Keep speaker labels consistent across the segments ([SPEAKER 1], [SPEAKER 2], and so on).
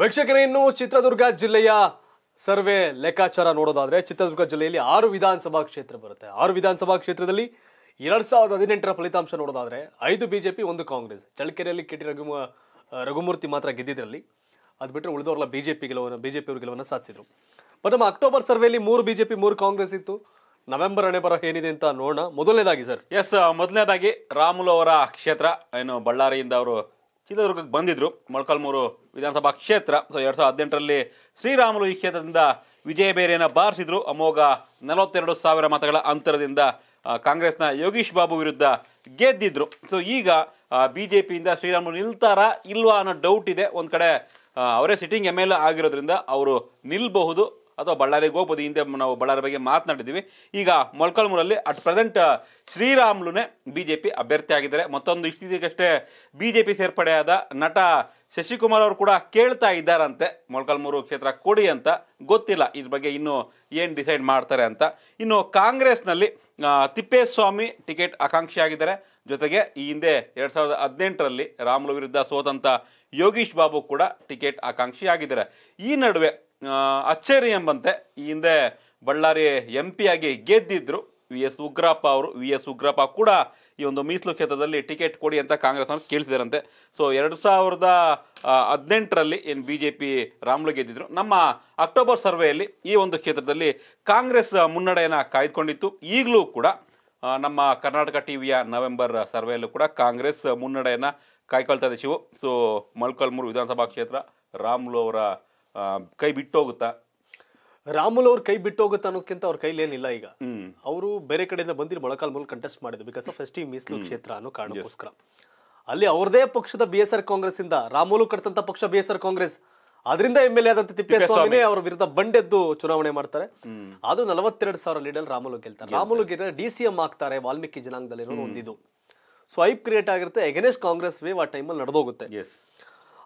[SPEAKER 1] ವೀಕ್ಷಕರೇ ಇನ್ನು ಚಿತ್ರದುರ್ಗ ಜಿಲ್ಲೆಯ ಸರ್ವೆ ಲೆಕ್ಕಾಚಾರ ನೋಡೋದಾದ್ರೆ ಚಿತ್ರದುರ್ಗ ಜಿಲ್ಲೆಯಲ್ಲಿ ಆರು ವಿಧಾನಸಭಾ ಕ್ಷೇತ್ರ ಬರುತ್ತೆ ಆರು ವಿಧಾನಸಭಾ ಕ್ಷೇತ್ರದಲ್ಲಿ ಎರಡ್ ಸಾವಿರದ ಹದಿನೆಂಟರ ಫಲಿತಾಂಶ ನೋಡೋದಾದ್ರೆ ಐದು ಬಿಜೆಪಿ ಒಂದು ಕಾಂಗ್ರೆಸ್ ಚಳ್ಳಕೆರೆಯಲ್ಲಿ ಕೆ ಟಿ ರಘು ರಘುಮೂರ್ತಿ ಮಾತ್ರ ಗೆದ್ದಿದ್ರಲ್ಲಿ ಅದು ಬಿಟ್ಟರೆ ಉಳಿದವರೆಲ್ಲ ಬಿಜೆಪಿ ಪಿ ಅವರು ಗೆಲುವನ್ನು ಸಾಧಿಸಿದ್ರು ಬಟ್ ನಮ್ಮ ಅಕ್ಟೋಬರ್ ಸರ್ವೆಯಲ್ಲಿ ಮೂರು ಬಿಜೆಪಿ
[SPEAKER 2] ಮೂರು ಕಾಂಗ್ರೆಸ್ ಇತ್ತು ನವೆಂಬರ್ ಹಣೆ ಬರೋ ಏನಿದೆ ಅಂತ ನೋಡೋಣ ಮೊದಲನೇದಾಗಿ ಸರ್ ಎಸ್ ಮೊದಲನೇದಾಗಿ ರಾಮುಲು ಅವರ ಕ್ಷೇತ್ರ ಏನು ಬಳ್ಳಾರಿಯಿಂದ ಅವರು ಚಿತ್ರದುರ್ಗಕ್ಕೆ ಬಂದಿದ್ದರು ಮೊಳಕಾಲ್ಮೂರು ವಿಧಾನಸಭಾ ಕ್ಷೇತ್ರ ಸೊ ಎರಡು ಸಾವಿರದ ಹದಿನೆಂಟರಲ್ಲಿ ಶ್ರೀರಾಮುಲು ಈ ಕ್ಷೇತ್ರದಿಂದ ವಿಜಯ ಬೇರೆಯನ್ನು ಬಾರಿಸಿದ್ರು ಅಮೋಘ ನಲವತ್ತೆರಡು ಸಾವಿರ ಮತಗಳ ಅಂತರದಿಂದ ಕಾಂಗ್ರೆಸ್ನ ಯೋಗೀಶ್ ಬಾಬು ವಿರುದ್ಧ ಗೆದ್ದಿದ್ರು ಸೊ ಈಗ ಬಿ ಜೆ ಪಿಯಿಂದ ಶ್ರೀರಾಮುಲು ನಿಲ್ತಾರಾ ಇಲ್ವಾ ಅನ್ನೋ ಡೌಟ್ ಇದೆ ಒಂದು ಕಡೆ ಅವರೇ ಸಿಟ್ಟಿಂಗ್ ಎಮ್ ಎಲ್ ಎ ಆಗಿರೋದ್ರಿಂದ ಅವರು ನಿಲ್ಬಹುದು ಅಥವಾ ಬಳ್ಳಾರಿಗೆ ಹೋಗ್ಬೋದು ಹಿಂದೆ ನಾವು ಬಳ್ಳಾರಿ ಬಗ್ಗೆ ಮಾತನಾಡಿದ್ದೀವಿ ಈಗ ಮೊಳಕಲ್ಮೂರಲ್ಲಿ ಅಟ್ ಪ್ರೆಸೆಂಟ್ ಶ್ರೀರಾಮ್ಲುನೇ ಬಿ ಜೆ ಪಿ ಅಭ್ಯರ್ಥಿ ಆಗಿದ್ದಾರೆ ಮತ್ತೊಂದು ಇಷ್ಟಿದೀಗಷ್ಟೇ ಬಿ ಜೆ ಪಿ ಸೇರ್ಪಡೆಯಾದ ನಟ ಶಶಿಕುಮಾರ್ ಅವರು ಕೂಡ ಕೇಳ್ತಾ ಇದ್ದಾರಂತೆ ಮೊಳಕಲ್ಮೂರು ಕ್ಷೇತ್ರ ಕೊಡಿ ಅಂತ ಗೊತ್ತಿಲ್ಲ ಇದ್ರ ಬಗ್ಗೆ ಇನ್ನೂ ಏನು ಡಿಸೈಡ್ ಮಾಡ್ತಾರೆ ಅಂತ ಇನ್ನು ಕಾಂಗ್ರೆಸ್ನಲ್ಲಿ ತಿಪ್ಪೇಸ್ವಾಮಿ ಟಿಕೆಟ್ ಆಕಾಂಕ್ಷಿ ಆಗಿದ್ದಾರೆ ಜೊತೆಗೆ ಈ ಹಿಂದೆ ಎರಡು ಸಾವಿರದ ಹದಿನೆಂಟರಲ್ಲಿ ರಾಮುಲು ವಿರುದ್ಧ ಸೋತಂತ ಯೋಗೀಶ್ ಬಾಬು ಕೂಡ ಟಿಕೆಟ್ ಆಕಾಂಕ್ಷಿ ಆಗಿದ್ದಾರೆ ಈ ನಡುವೆ ಅಚ್ಚೇರಿ ಎಂಬಂತೆ ಈ ಹಿಂದೆ ಬಳ್ಳಾರಿ ಎಂ ಆಗಿ ಗೆದ್ದಿದ್ರು ವಿ ಎಸ್ ಉಗ್ರಪ್ಪ ಅವರು ವಿ ಎಸ್ ಉಗ್ರಪ್ಪ ಕೂಡ ಈ ಒಂದು ಮೀಸಲು ಕ್ಷೇತ್ರದಲ್ಲಿ ಟಿಕೆಟ್ ಕೊಡಿ ಅಂತ ಕಾಂಗ್ರೆಸ್ ಅವರು ಕೇಳ್ತಿದ್ದಾರಂತೆ ಸೊ ಎರಡು ಸಾವಿರದ ಹದಿನೆಂಟರಲ್ಲಿ ಏನು ಬಿ ಜೆ ಪಿ ರಾಮ್ಲು ಗೆದ್ದಿದ್ರು ನಮ್ಮ ಅಕ್ಟೋಬರ್ ಸರ್ವೆಯಲ್ಲಿ ಈ ಒಂದು ಕ್ಷೇತ್ರದಲ್ಲಿ ಕಾಂಗ್ರೆಸ್ ಮುನ್ನಡೆಯನ್ನು ಕಾಯ್ದುಕೊಂಡಿತ್ತು ಈಗಲೂ ಕೂಡ ನಮ್ಮ ಕರ್ನಾಟಕ ಟಿ ವಿಯ ನವೆಂಬರ್ ಸರ್ವೆಯಲ್ಲೂ ಕೂಡ ಕಾಂಗ್ರೆಸ್ ಮುನ್ನಡೆಯನ್ನು ಕಾಯ್ಕೊಳ್ತಾ ಇದೆ ಶಿವು ಸೊ ಮಲ್ಕಲ್ಮೂರು ವಿಧಾನಸಭಾ ಕ್ಷೇತ್ರ ರಾಮ್ಲು ಅವರ ಕೈ ಬಿಟ್ಟೋಗುತ್ತಾ
[SPEAKER 1] ರಾಮುಲ್ ಅವ್ರ ಕೈ ಬಿಟ್ಟೋಗುತ್ತೆ ಅನ್ನೋದಕ್ಕಿಂತ ಅವ್ರ ಕೈಲೇನಿಲ್ಲ ಈಗ ಅವರು ಬೇರೆ ಕಡೆಯಿಂದ ಬಂದಿರೋ ಮೊಳಕಾಲ್ ಮೂಲಕ ಕಂಟೆಸ್ಟ್ ಮಾಡಿದ್ರು ಬಿಕಾಸ್ ಆಫ್ ಎಸ್ ಟಿ ಮೀಸಲು ಕ್ಷೇತ್ರ ಅನ್ನೋ ಕಾರಣಕ್ಕೋಸ್ಕರ ಅಲ್ಲಿ ಅವ್ರದೇ ಪಕ್ಷದ ಬಿ ಎಸ್ ಆರ್ ಕಾಂಗ್ರೆಸ್ ಇಂದ ರಾಮುಲು ಕಟ್ತಂತ ಪಕ್ಷ ಬಿ ಎಸ್ ಆರ್ ಕಾಂಗ್ರೆಸ್ ಅದರಿಂದ ಎಂ ಎಲ್ ಎ ಆದಂತ ತಿಪ್ಪೇಸ್ವಾಮಿನೇ ಅವರ ವಿರುದ್ಧ ಬಂಡೆದ್ದು ಚುನಾವಣೆ ಮಾಡ್ತಾರೆ ಅದು ನಲವತ್ತೆರಡು ಸಾವಿರ ಲೀಡಲ್ಲಿ ರಾಮುಲು ಗೆಲ್ತಾರೆ ರಾಮುಲು ಗೆಲ್ಲ ಡಿ ಸಿ ಎಂ ಆಗ್ತಾರೆ ವಾಲ್ಮೀಕಿ ಜನಾಂಗದಲ್ಲಿ ಒಂದಿದು ಸೊ ಕ್ರಿಯೇಟ್ ಆಗಿರುತ್ತೆ ಎಗನೆಸ್ಟ್ ಕಾಂಗ್ರೆಸ್ ವೇವ್ ಆ ಟೈಮಲ್ಲಿ ನಡೆದೋಗುತ್ತೆ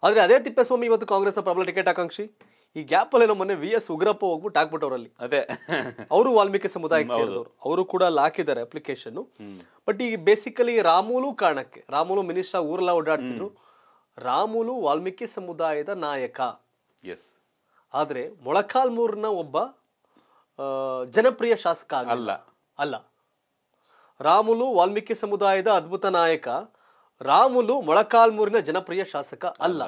[SPEAKER 1] ಆದರೆ ಅದೇ ತಿಪ್ಪೇಸ್ವಾಮಿ ಇವತ್ತು ಕಾಂಗ್ರೆಸ್ನ ಪ್ರಬಲ ಟಿಕೆಟ್ ಆಕಾಂಕ್ಷಿ ಈ ಗ್ಯಾಪ್ ಅಲ್ಲಿ ಮೊನ್ನೆ ವಿ ಎಸ್ ಉಗ್ರಪ್ಪ ಹೋಗ್ಬಿಟ್ಟು ಹಾಕ್ಬಿಟ್ಟವ್ರಲ್ಲಿ ಅದೇ ಅವರು ವಾಲ್ಮೀಕಿ ಸಮುದಾಯಕ್ಕೆ ಸೇರಿದವರು ಅವರು ಕೂಡ ಹಾಕಿದ್ದಾರೆ ಅಪ್ಲಿಕೇಶನ್ ಬಟ್ ಈ ಬೇಸಿಕಲಿ ರಾಮುಲು ಕಾರಣಕ್ಕೆ ರಾಮುಲು ಮಿನಿಸ್ಟರ್ ಊರೆಲ್ಲ ಓಡಾಡ್ತಿದ್ರು ರಾಮುಲು ವಾಲ್ಮೀಕಿ ಸಮುದಾಯದ ನಾಯಕ ಎಸ್ ಆದ್ರೆ ಮೊಳಕಾಲ್ಮೂರ್ನ ಒಬ್ಬ ಜನಪ್ರಿಯ ಶಾಸಕ ಅಲ್ಲ ಅಲ್ಲ ರಾಮುಲು ವಾಲ್ಮೀಕಿ ಸಮುದಾಯದ ಅದ್ಭುತ ನಾಯಕ ರಾಮುಲು ಮೊಳಕಾಲ್ಮೂರಿನ ಜನಪ್ರಿಯ ಶಾಸಕ ಅಲ್ಲ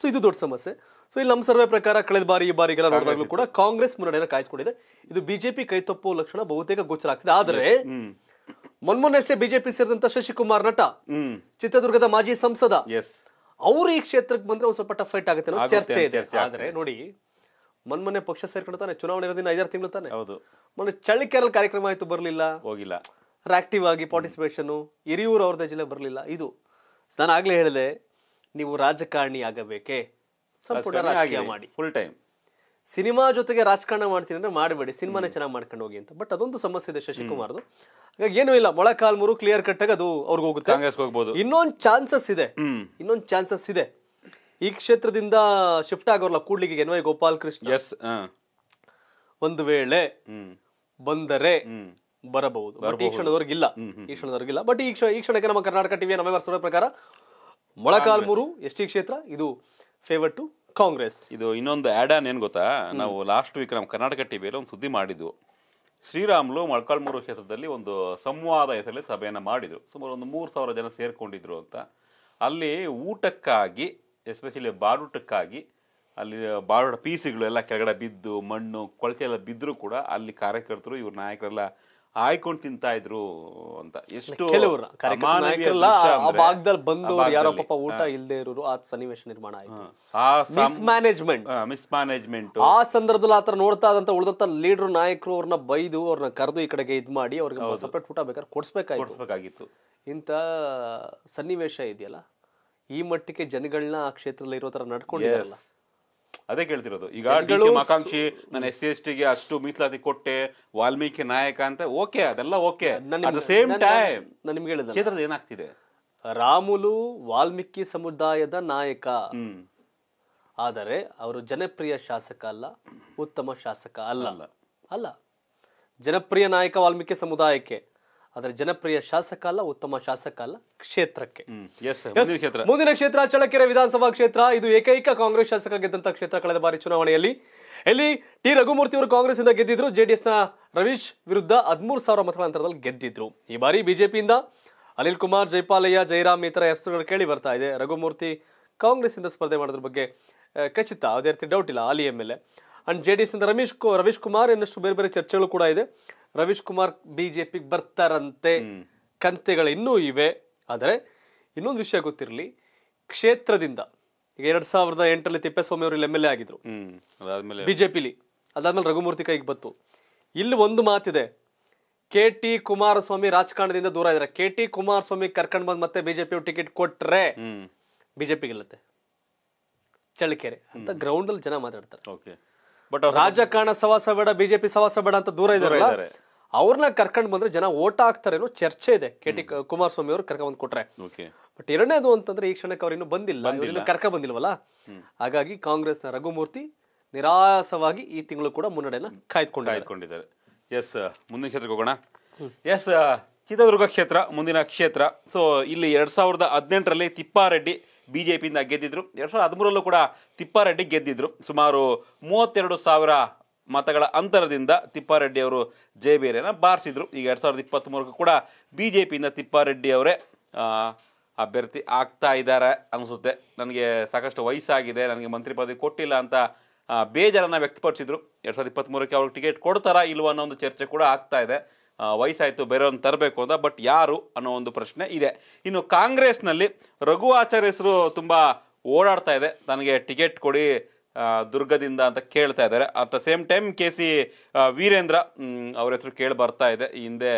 [SPEAKER 1] ಸೊ ಇದು ದೊಡ್ಡ ಸಮಸ್ಯೆ ಸೊ ಇಲ್ಲಿ ನಮ್ಮ ಸರ್ವೆ ಪ್ರಕಾರ ಕಳೆದ ಬಾರಿ ಈ ಬಾರಿಗೆಲ್ಲ ನೋಡಿದಾಗಲೂ ಕೂಡ ಕಾಂಗ್ರೆಸ್ ಮುನ್ನಡೆಯನ್ನು ಕಾಯ್ದುಕೊಂಡಿದೆ ಇದು ಬಿಜೆಪಿ ತಪ್ಪುವ ಲಕ್ಷಣ ಬಹುತೇಕ ಗೋಚರ ಆಗ್ತಿದೆ ಆದರೆ ಅಷ್ಟೇ ಬಿಜೆಪಿ ಸೇರಿದಂತ ಶಶಿಕುಮಾರ್ ನಟ ಚಿತ್ರದುರ್ಗದ ಮಾಜಿ ಸಂಸದ ಅವರು ಈ ಕ್ಷೇತ್ರಕ್ಕೆ ಬಂದ್ರೆ ಒಂದು ಸ್ವಲ್ಪ ಟಫ್ ಫೈಟ್ ಆಗುತ್ತೆ ಚರ್ಚೆ ಇದೆ ಆದ್ರೆ ನೋಡಿ ಮೊನ್ಮೊನ್ನೆ ಪಕ್ಷ ಸೇರ್ಕೊಂಡು ತಾನೆ ಚುನಾವಣೆ ಇರೋದಿನ ಐದಾರು ತಿಂಗಳು ತಾನೆ ಹೌದು ಮೊನ್ನೆ ಚಳ್ಳಿಕೆರಲ್ ಕಾರ್ಯಕ್ರಮ ಆಯ್ತು ಬರಲಿಲ್ಲ ಹೋಗಿಲ್ಲ ರ್ಯಾಕ್ಟಿವ್ ಆಗಿ ಪಾರ್ಟಿಸಿಪೇಷನು ಹಿರಿಯೂರು ಅವ್ರದ್ದೇ ಜಿಲ್ಲೆ ಬರಲಿಲ್ಲ ಇದು ನಾನು ಆಗಲೇ ಹೇಳಿದೆ ನೀವು ರಾಜಕಾರಣಿ ಆಗಬೇಕೇ ಸಂಪೂರ್ಣ ರಾಜಕೀಯ ಮಾಡಿ ಫುಲ್ ಟೈಮ್ ಸಿನಿಮಾ ಜೊತೆಗೆ ರಾಜಕಾರಣ ಮಾಡ್ತೀನಿ ಅಂದ್ರೆ ಮಾಡಬೇಡಿ ಸಿನಿಮಾನೇ ಚೆನ್ನಾಗಿ ಮಾಡ್ಕೊಂಡು ಹೋಗಿ ಅಂತ ಬಟ್ ಅದೊಂದು ಸಮಸ್ಯೆ ಇದೆ ಶಶಿಕುಮಾರ್ದು ಹಾಗಾಗಿ ಏನೂ ಇಲ್ಲ ಮೊಳಕಾಲ್ ಮೂರು ಕ್ಲಿಯರ್ ಕಟ್ ಆಗಿ ಅದು ಅವ್ರಿಗೆ ಹೋಗುತ್ತೆ ಕಾಂಗ್ರೆಸ್ ಹೋಗ್ಬೋದು ಇನ್ನೊಂದು ಚಾನ್ಸಸ್ ಇದೆ ಇನ್ನೊಂದು ಚಾನ್ಸಸ್ ಇದೆ ಈ ಕ್ಷೇತ್ರದಿಂದ ಶಿಫ್ಟ್ ಆಗೋಲ್ಲ ಕೂಡ್ಲಿಗೆ ಎನ್ ವೈ ಗೋಪಾಲ್ ಕೃಷ್ಣ ಎಸ್ ಒಂದು ವೇಳೆ ಬಂದರೆ ಬರಬಹುದು ಬಟ್ ಈ ಕ್ಷಣದವರೆಗೆ ಇಲ್ಲ ಈ ಕ್ಷಣದವರೆಗೆ ಇಲ್ಲ ಬಟ್ ಈ ಕ್ಷಣಕ್ಕೆ ನಮ್ಮ ಕರ್ನಾಟಕ ಟಿವಿಯ ನವೆಂಬರ್ ವರ್ಷದ ಪ್ರಕಾರ
[SPEAKER 2] ಮೊಳಕಾಲ್ಮೂರು ಎಸ್ ಟಿ ಕ್ಷೇತ್ರ ಇದು ಫೇವರ್ ಟು ಕಾಂಗ್ರೆಸ್ ಇದು ಇನ್ನೊಂದು ಆಡ್ ಆನ್ ಏನ್ ಗೊತ್ತಾ ನಾವು ಲಾಸ್ಟ್ ವೀಕ್ ನಮ್ಮ ಕರ್ನಾಟಕ ಟಿವಿಯಲ್ಲಿ ಒಂದು ಸುದ್ದಿ ಮಾಡಿದ್ವು ಶ್ರೀರಾಮ್ಲು ಮೊಳಕಾಲ್ಮೂರು ಕ್ಷೇತ್ರದಲ್ಲಿ ಒಂದು ಸಂವಾದ ಹೆಸರಲ್ಲಿ ಸಭೆಯನ್ನು ಮಾಡಿದ್ರು ಸುಮಾರು ಒಂದು ಮೂರು ಸಾವಿರ ಜನ ಸೇರ್ಕೊಂಡಿದ್ರು ಅಂತ ಅಲ್ಲಿ ಊಟಕ್ಕಾಗಿ ಎಸ್ಪೆಷಲಿ ಬಾರೂಟಕ್ಕಾಗಿ ಅಲ್ಲಿ ಬಾರೂಟ ಪೀಸುಗಳು ಎಲ್ಲ ಕೆಳಗಡೆ ಬಿದ್ದು ಮಣ್ಣು ಕೊಳಚೆ ಎಲ್ಲ ಬಿದ್ದರೂ ಕೂಡ ಅಲ್ಲಿ ಕಾರ್ಯಕರ್ತರು ಇವ್ರ ನಾಯಕರೆಲ್ಲ ಆಯ್ಕೊಂಡು ತಿಂತಾ ಇದ್ರು ಅಂತ ಎಷ್ಟು ಭಾಗದಲ್ಲಿ ಬಂದು ಯಾರೋ ಪಾಪ ಊಟ
[SPEAKER 1] ಇಲ್ಲದೆ ಇರೋರು ಆ ಸನ್ನಿವೇಶ ನಿರ್ಮಾಣ ಆಯ್ತು
[SPEAKER 2] ಮಿಸ್ ಮ್ಯಾನೇಜ್ಮೆಂಟ್ ಮಿಸ್ ಮ್ಯಾನೇಜ್ಮೆಂಟ್ ಆ
[SPEAKER 1] ಸಂದರ್ಭದಲ್ಲಿ ಆತರ ನೋಡ್ತಾ ಇದಂತ ಉಳಿದಂತ ಲೀಡರ್ ನಾಯಕರು ಅವ್ರನ್ನ ಬೈದು ಅವ್ರನ್ನ ಕರೆದು ಈ ಕಡೆಗೆ ಇದು ಮಾಡಿ ಅವ್ರಿಗೆ ಸಪ್ರೇಟ್ ಊಟ ಬೇಕಾದ್ರೆ ಕೊಡ್ಸ್ಬೇಕಾಗಿತ್ತು ಇಂತ ಸನ್ನಿವೇಶ ಇದೆಯಲ್ಲ ಈ ಮಟ್ಟಿಗೆ ಜನಗಳನ್ನ ಆ ಕ್ಷೇತ್ರದಲ್ಲಿ ಇರೋ ತರ
[SPEAKER 2] ನಡ್ಕೊಂಡಿದ್ದಾರಲ್ಲ ಅದೇ ಕೇಳ್ತಿರೋದು ಈಗ ಆಕಾಂಕ್ಷಿ ನಾನು ಎಸ್ ಸಿ ಎಸ್ ಟಿಗೆ ಅಷ್ಟು ಮೀಸಲಾತಿ ಕೊಟ್ಟೆ ವಾಲ್ಮೀಕಿ ನಾಯಕ ಅಂತ ಓಕೆ ಅದೆಲ್ಲ ಓಕೆ ಸೇಮ್ ಟೈಮ್ ನಿಮ್ಗೆ ಹೇಳಿದ್ರೆ ಏನಾಗ್ತಿದೆ ರಾಮುಲು ವಾಲ್ಮೀಕಿ ಸಮುದಾಯದ ನಾಯಕ
[SPEAKER 1] ಆದರೆ ಅವರು ಜನಪ್ರಿಯ ಶಾಸಕ ಅಲ್ಲ ಉತ್ತಮ ಶಾಸಕ ಅಲ್ಲ ಅಲ್ಲ ಜನಪ್ರಿಯ ನಾಯಕ ವಾಲ್ಮೀಕಿ ಸಮುದಾಯಕ್ಕೆ ಅದರ ಜನಪ್ರಿಯ ಶಾಸಕ ಅಲ್ಲ ಉತ್ತಮ ಶಾಸಕ ಅಲ್ಲ ಕ್ಷೇತ್ರಕ್ಕೆ ಮುಂದಿನ ಕ್ಷೇತ್ರ ಚಳಕೆರೆ ವಿಧಾನಸಭಾ ಕ್ಷೇತ್ರ ಇದು ಏಕೈಕ ಕಾಂಗ್ರೆಸ್ ಶಾಸಕ ಗೆದ್ದಂತಹ ಕ್ಷೇತ್ರ ಕಳೆದ ಬಾರಿ ಚುನಾವಣೆಯಲ್ಲಿ ಇಲ್ಲಿ ಟಿ ರಘುಮೂರ್ತಿ ಅವರು ಕಾಂಗ್ರೆಸ್ ಇಂದ ಗೆದ್ದಿದ್ರು ಜೆಡಿಎಸ್ ನ ರವೀಶ್ ವಿರುದ್ಧ ಹದಿಮೂರು ಸಾವಿರ ಮತಗಳ ಅಂತರದಲ್ಲಿ ಗೆದ್ದಿದ್ರು ಈ ಬಾರಿ ಬಿಜೆಪಿಯಿಂದ ಅನಿಲ್ ಕುಮಾರ್ ಜೈಪಾಲಯ್ಯ ಜೈರಾಮ್ ಇತರ ಹೆಸರುಗಳು ಕೇಳಿ ಬರ್ತಾ ಇದೆ ರಘುಮೂರ್ತಿ ಕಾಂಗ್ರೆಸ್ ಇಂದ ಸ್ಪರ್ಧೆ ಮಾಡೋದ್ರ ಬಗ್ಗೆ ಖಚಿತ ಅದೇ ರೀತಿ ಡೌಟ್ ಇಲ್ಲ ಅಲಿ M L A and J D S ಇಂದ ರಮೇಶ್ ರವೀಶ್ ಕುಮಾರ್ ಇನ್ನಷ್ಟು ಬೇರೆ ಬೇರೆ ಚರ್ಚೆಗಳು ಕೂಡ ಇದೆ ರವೀಶ್ ಕುಮಾರ್ ಬಿಜೆಪಿ ಬರ್ತಾರಂತೆ ಕಂತೆಗಳು ಇನ್ನೂ ಇವೆ ಆದರೆ ಇನ್ನೊಂದು ವಿಷಯ ಗೊತ್ತಿರಲಿ ಕ್ಷೇತ್ರದಿಂದ ಈಗ ಎರಡ್ ಸಾವಿರದ ಎಂಟರಲ್ಲಿ ತಿಪ್ಪೇಸ್ವಾಮಿ ಅವರು ಎಮ್ ಎಲ್ ಎ ಆಗಿದ್ರು ಬಿಜೆಪಿಲಿ ಅದಾದ್ಮೇಲೆ ರಘುಮೂರ್ತಿ ಕೈಗೆ ಬಂತು ಇಲ್ಲಿ ಒಂದು ಮಾತಿದೆ ಕೆ ಟಿ ಕುಮಾರಸ್ವಾಮಿ ರಾಜಕಾರಣದಿಂದ ದೂರ ಇದ್ದಾರೆ ಕೆ ಟಿ ಕುಮಾರಸ್ವಾಮಿ ಕರ್ಕೊಂಡ್ ಬಂದ್ ಮತ್ತೆ ಬಿಜೆಪಿ ಟಿಕೆಟ್ ಕೊಟ್ರೆ ಬಿಜೆಪಿ ಗೆಲ್ಲುತ್ತೆ ಚಳ್ಳಕೆರೆ ಅಂತ ಗ್ರೌಂಡ್ ಅಲ್ಲಿ ಜನ ಮಾತಾಡ್ತಾರೆ ಬಟ್ ರಾಜಕಾರಣ ಸವಾಸ ಬೇಡ ಬಿಜೆಪಿ ಸವಾಸ ಬೇಡ ಅಂತ ದೂರ ಇದ್ದಾರೆ ಅವ್ರನ್ನ ಕರ್ಕೊಂಡು ಬಂದ್ರೆ ಜನ ಓಟ್ ಹಾಕ್ತಾರೇನೋ ಚರ್ಚೆ ಇದೆ ಕೆ ಟಿ ಕುಮಾರಸ್ವಾಮಿ ಅವರು ಕರ್ಕೊಂಡ್ ಬಂದು ಕೊಟ್ರೆ ಬಟ್ ಎರಡನೇದು ಅಂತಂದ್ರೆ ಈ ಕ್ಷಣಕ್ಕೆ ಅವ್ರು ಇನ್ನೂ ಬಂದಿಲ್ಲ ಇನ್ನು ಕರ್ಕ ಬಂದಿಲ್ವಲ್ಲ ಹಾಗಾಗಿ ಕಾಂಗ್ರೆಸ್ನ ರಘುಮೂರ್ತಿ ನಿರಾಸವಾಗಿ ಈ ತಿಂಗಳು ಕೂಡ ಮುನ್ನಡೆಯನ್ನ ಕಾಯ್ದುಕೊಂಡು ಕಾಯ್ದುಕೊಂಡಿದ್ದಾರೆ
[SPEAKER 2] ಎಸ್ ಮುಂದಿನ ಕ್ಷೇತ್ರಕ್ಕೆ ಹೋಗೋಣ ಎಸ್ ಚಿತ್ರದುರ್ಗ ಕ್ಷೇತ್ರ ಮುಂದಿನ ಕ್ಷೇತ್ರ ಸೊ ಇಲ್ಲಿ ಎರಡ್ ಸಾವಿರದ ಹದಿನೆಂಟರಲ್ಲಿ ತಿಪ್ಪಾರೆಡ್ಡಿ ಬಿ ಜೆ ಪಿಯಿಂದ ಗೆದ್ದಿದ್ರು ಎರಡು ಸಾವಿರದ ಹದಿಮೂರಲ್ಲೂ ಕೂಡ ತಿಪ್ಪಾರೆಡ್ಡಿ ಗೆದ್ದಿದ್ರು ಸುಮಾರು ಮೂವತ್ತೆರಡು ಸಾವಿರ ಮತಗಳ ಅಂತರದಿಂದ ತಿಪ್ಪಾರೆಡ್ಡಿ ಅವರು ಜಯಬೇರಿಯನ್ನು ಬಾರಿಸಿದ್ರು ಈಗ ಎರಡು ಸಾವಿರದ ಇಪ್ಪತ್ತ್ಮೂರಕ್ಕೂ ಕೂಡ ಬಿ ಜೆ ಪಿಯಿಂದ ತಿಪ್ಪಾರೆಡ್ಡಿ ಅವರೇ ಅಭ್ಯರ್ಥಿ ಆಗ್ತಾ ಇದ್ದಾರೆ ಅನಿಸುತ್ತೆ ನನಗೆ ಸಾಕಷ್ಟು ವಯಸ್ಸಾಗಿದೆ ನನಗೆ ಮಂತ್ರಿ ಪದವಿ ಕೊಟ್ಟಿಲ್ಲ ಅಂತ ಬೇಜಾರನ್ನು ವ್ಯಕ್ತಪಡಿಸಿದ್ರು ಎರಡು ಸಾವಿರದ ಇಪ್ಪತ್ತ್ಮೂರಕ್ಕೆ ಅವ್ರಿಗೆ ಟಿಕೆಟ್ ಕೊಡ್ತಾರಾ ಇಲ್ವ ಅನ್ನೋ ಒಂದು ಚರ್ಚೆ ಕೂಡ ಆಗ್ತಾ ಇದೆ ವಯಸ್ಸಾಯಿತು ಬೇರೆಯವ್ರನ್ನ ತರಬೇಕು ಅಂತ ಬಟ್ ಯಾರು ಅನ್ನೋ ಒಂದು ಪ್ರಶ್ನೆ ಇದೆ ಇನ್ನು ಕಾಂಗ್ರೆಸ್ನಲ್ಲಿ ಆಚಾರ್ಯ ಹೆಸರು ತುಂಬ ಓಡಾಡ್ತಾ ಇದೆ ನನಗೆ ಟಿಕೆಟ್ ಕೊಡಿ ದುರ್ಗದಿಂದ ಅಂತ ಕೇಳ್ತಾ ಇದ್ದಾರೆ at the same time K C Veerendra ಅವ್ರ ಹೆಸರು ಕೇಳಿ ಬರ್ತಾ ಇದೆ ಹಿಂದೆ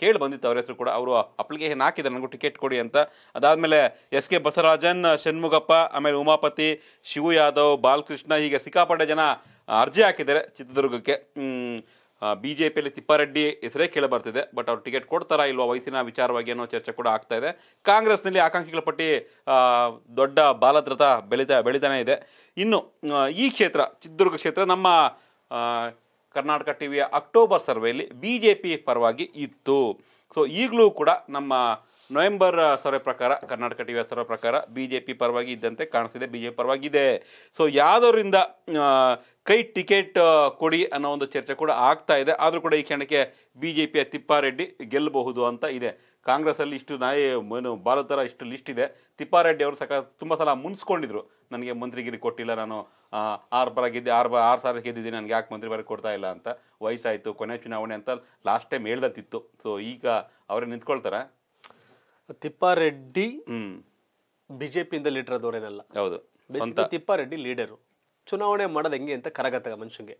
[SPEAKER 2] ಕೇಳಿ ಬಂದಿತ್ತು ಅವ್ರ ಹೆಸರು ಕೂಡ ಅವರು ಅಪ್ಲಿಕೇಶನ್ ಹಾಕಿದ್ದಾರೆ ನನಗೂ ಟಿಕೆಟ್ ಕೊಡಿ ಅಂತ ಅದಾದಮೇಲೆ ಎಸ್ ಕೆ ಬಸವರಾಜನ್ ಷಣ್ಮುಗಪ್ಪ ಆಮೇಲೆ ಉಮಾಪತಿ ಶಿವು ಯಾದವ್ ಬಾಲಕೃಷ್ಣ ಹೀಗೆ ಸಿಕ್ಕಾಪಟ್ಟೆ ಜನ ಅರ್ಜಿ ಹಾಕಿದ್ದಾರೆ ಚಿತ್ರದುರ್ಗಕ್ಕೆ ಬಿ ಜೆ ಪಿಯಲ್ಲಿ ತಿಪ್ಪಾರೆಡ್ಡಿ ಹೆಸರೇ ಕೇಳಿ ಬರ್ತಿದೆ ಬಟ್ ಅವ್ರು ಟಿಕೆಟ್ ಕೊಡ್ತಾರಾ ಇಲ್ವಾ ವಯಸ್ಸಿನ ವಿಚಾರವಾಗಿ ಅನ್ನೋ ಚರ್ಚೆ ಕೂಡ ಆಗ್ತಾ ಇದೆ ಕಾಂಗ್ರೆಸ್ನಲ್ಲಿ ಆಕಾಂಕ್ಷಿಗಳ ಪಟ್ಟಿ ದೊಡ್ಡ ಬಾಲದ್ರತ ಬೆಳೀತಾ ಬೆಳೀತಾನೆ ಇದೆ ಇನ್ನು ಈ ಕ್ಷೇತ್ರ ಚಿತ್ರದುರ್ಗ ಕ್ಷೇತ್ರ ನಮ್ಮ ಕರ್ನಾಟಕ ಟಿ ವಿಯ ಅಕ್ಟೋಬರ್ ಸರ್ವೆಯಲ್ಲಿ ಬಿ ಜೆ ಪಿ ಪರವಾಗಿ ಇತ್ತು ಸೊ ಈಗಲೂ ಕೂಡ ನಮ್ಮ ನವೆಂಬರ್ ಸರ್ವೆ ಪ್ರಕಾರ ಕರ್ನಾಟಕ ಟಿ ವಿ ಸರ್ವೆ ಪ್ರಕಾರ ಬಿ ಜೆ ಪಿ ಪರವಾಗಿ ಇದ್ದಂತೆ ಕಾಣಿಸ್ತಿದೆ ಬಿ ಜೆ ಪಿ ಪರವಾಗಿದೆ ಸೊ ಯಾವುದರಿಂದ ಕೈ ಟಿಕೆಟ್ ಕೊಡಿ ಅನ್ನೋ ಒಂದು ಚರ್ಚೆ ಕೂಡ ಆಗ್ತಾ ಇದೆ ಆದರೂ ಕೂಡ ಈ ಕ್ಷಣಕ್ಕೆ ಬಿ ಜೆ ಪಿಯ ತಿಪ್ಪಾರೆಡ್ಡಿ ಗೆಲ್ಲಬಹುದು ಅಂತ ಇದೆ ಕಾಂಗ್ರೆಸ್ಸಲ್ಲಿ ಇಷ್ಟು ನಾಯಿ ಏನು ಥರ ಇಷ್ಟು ಲಿಸ್ಟ್ ಇದೆ ತಿಪ್ಪಾರೆಡ್ಡಿ ಅವರು ಸಹ ತುಂಬ ಸಲ ಮುನ್ಸ್ಕೊಂಡಿದ್ರು ನನಗೆ ಮಂತ್ರಿಗಿರಿ ಕೊಟ್ಟಿಲ್ಲ ನಾನು ಆರು ಬರ ಗೆದ್ದೆ ಆರು ಬ ಆರು ಸಾವಿರ ಗೆದ್ದಿದ್ದೀನಿ ನನಗೆ ಯಾಕೆ ಮಂತ್ರಿ ಬರ ಕೊಡ್ತಾ ಇಲ್ಲ ಅಂತ ವಯಸ್ಸಾಯಿತು ಕೊನೆ ಚುನಾವಣೆ ಅಂತ ಲಾಸ್ಟ್ ಟೈಮ್ ಹೇಳ್ದತ್ತಿತ್ತು ಸೊ ಈಗ ಅವರೇ ನಿಂತ್ಕೊಳ್ತಾರೆ ತಿಪ್ಪಾರೆಡ್ಡಿ ಬಿಜೆಪಿಯಿಂದ ಲೀಡರ್ ಆದವರೇನಲ್ಲ ಹೌದು
[SPEAKER 1] ತಿಪ್ಪಾರೆಡ್ಡಿ ಲೀಡರು ಚುನಾವಣೆ ಮಾಡೋದು ಹೆಂಗೆ ಅಂತ ಕರಗತ್ತ ಮನುಷ್ಯಂಗೆ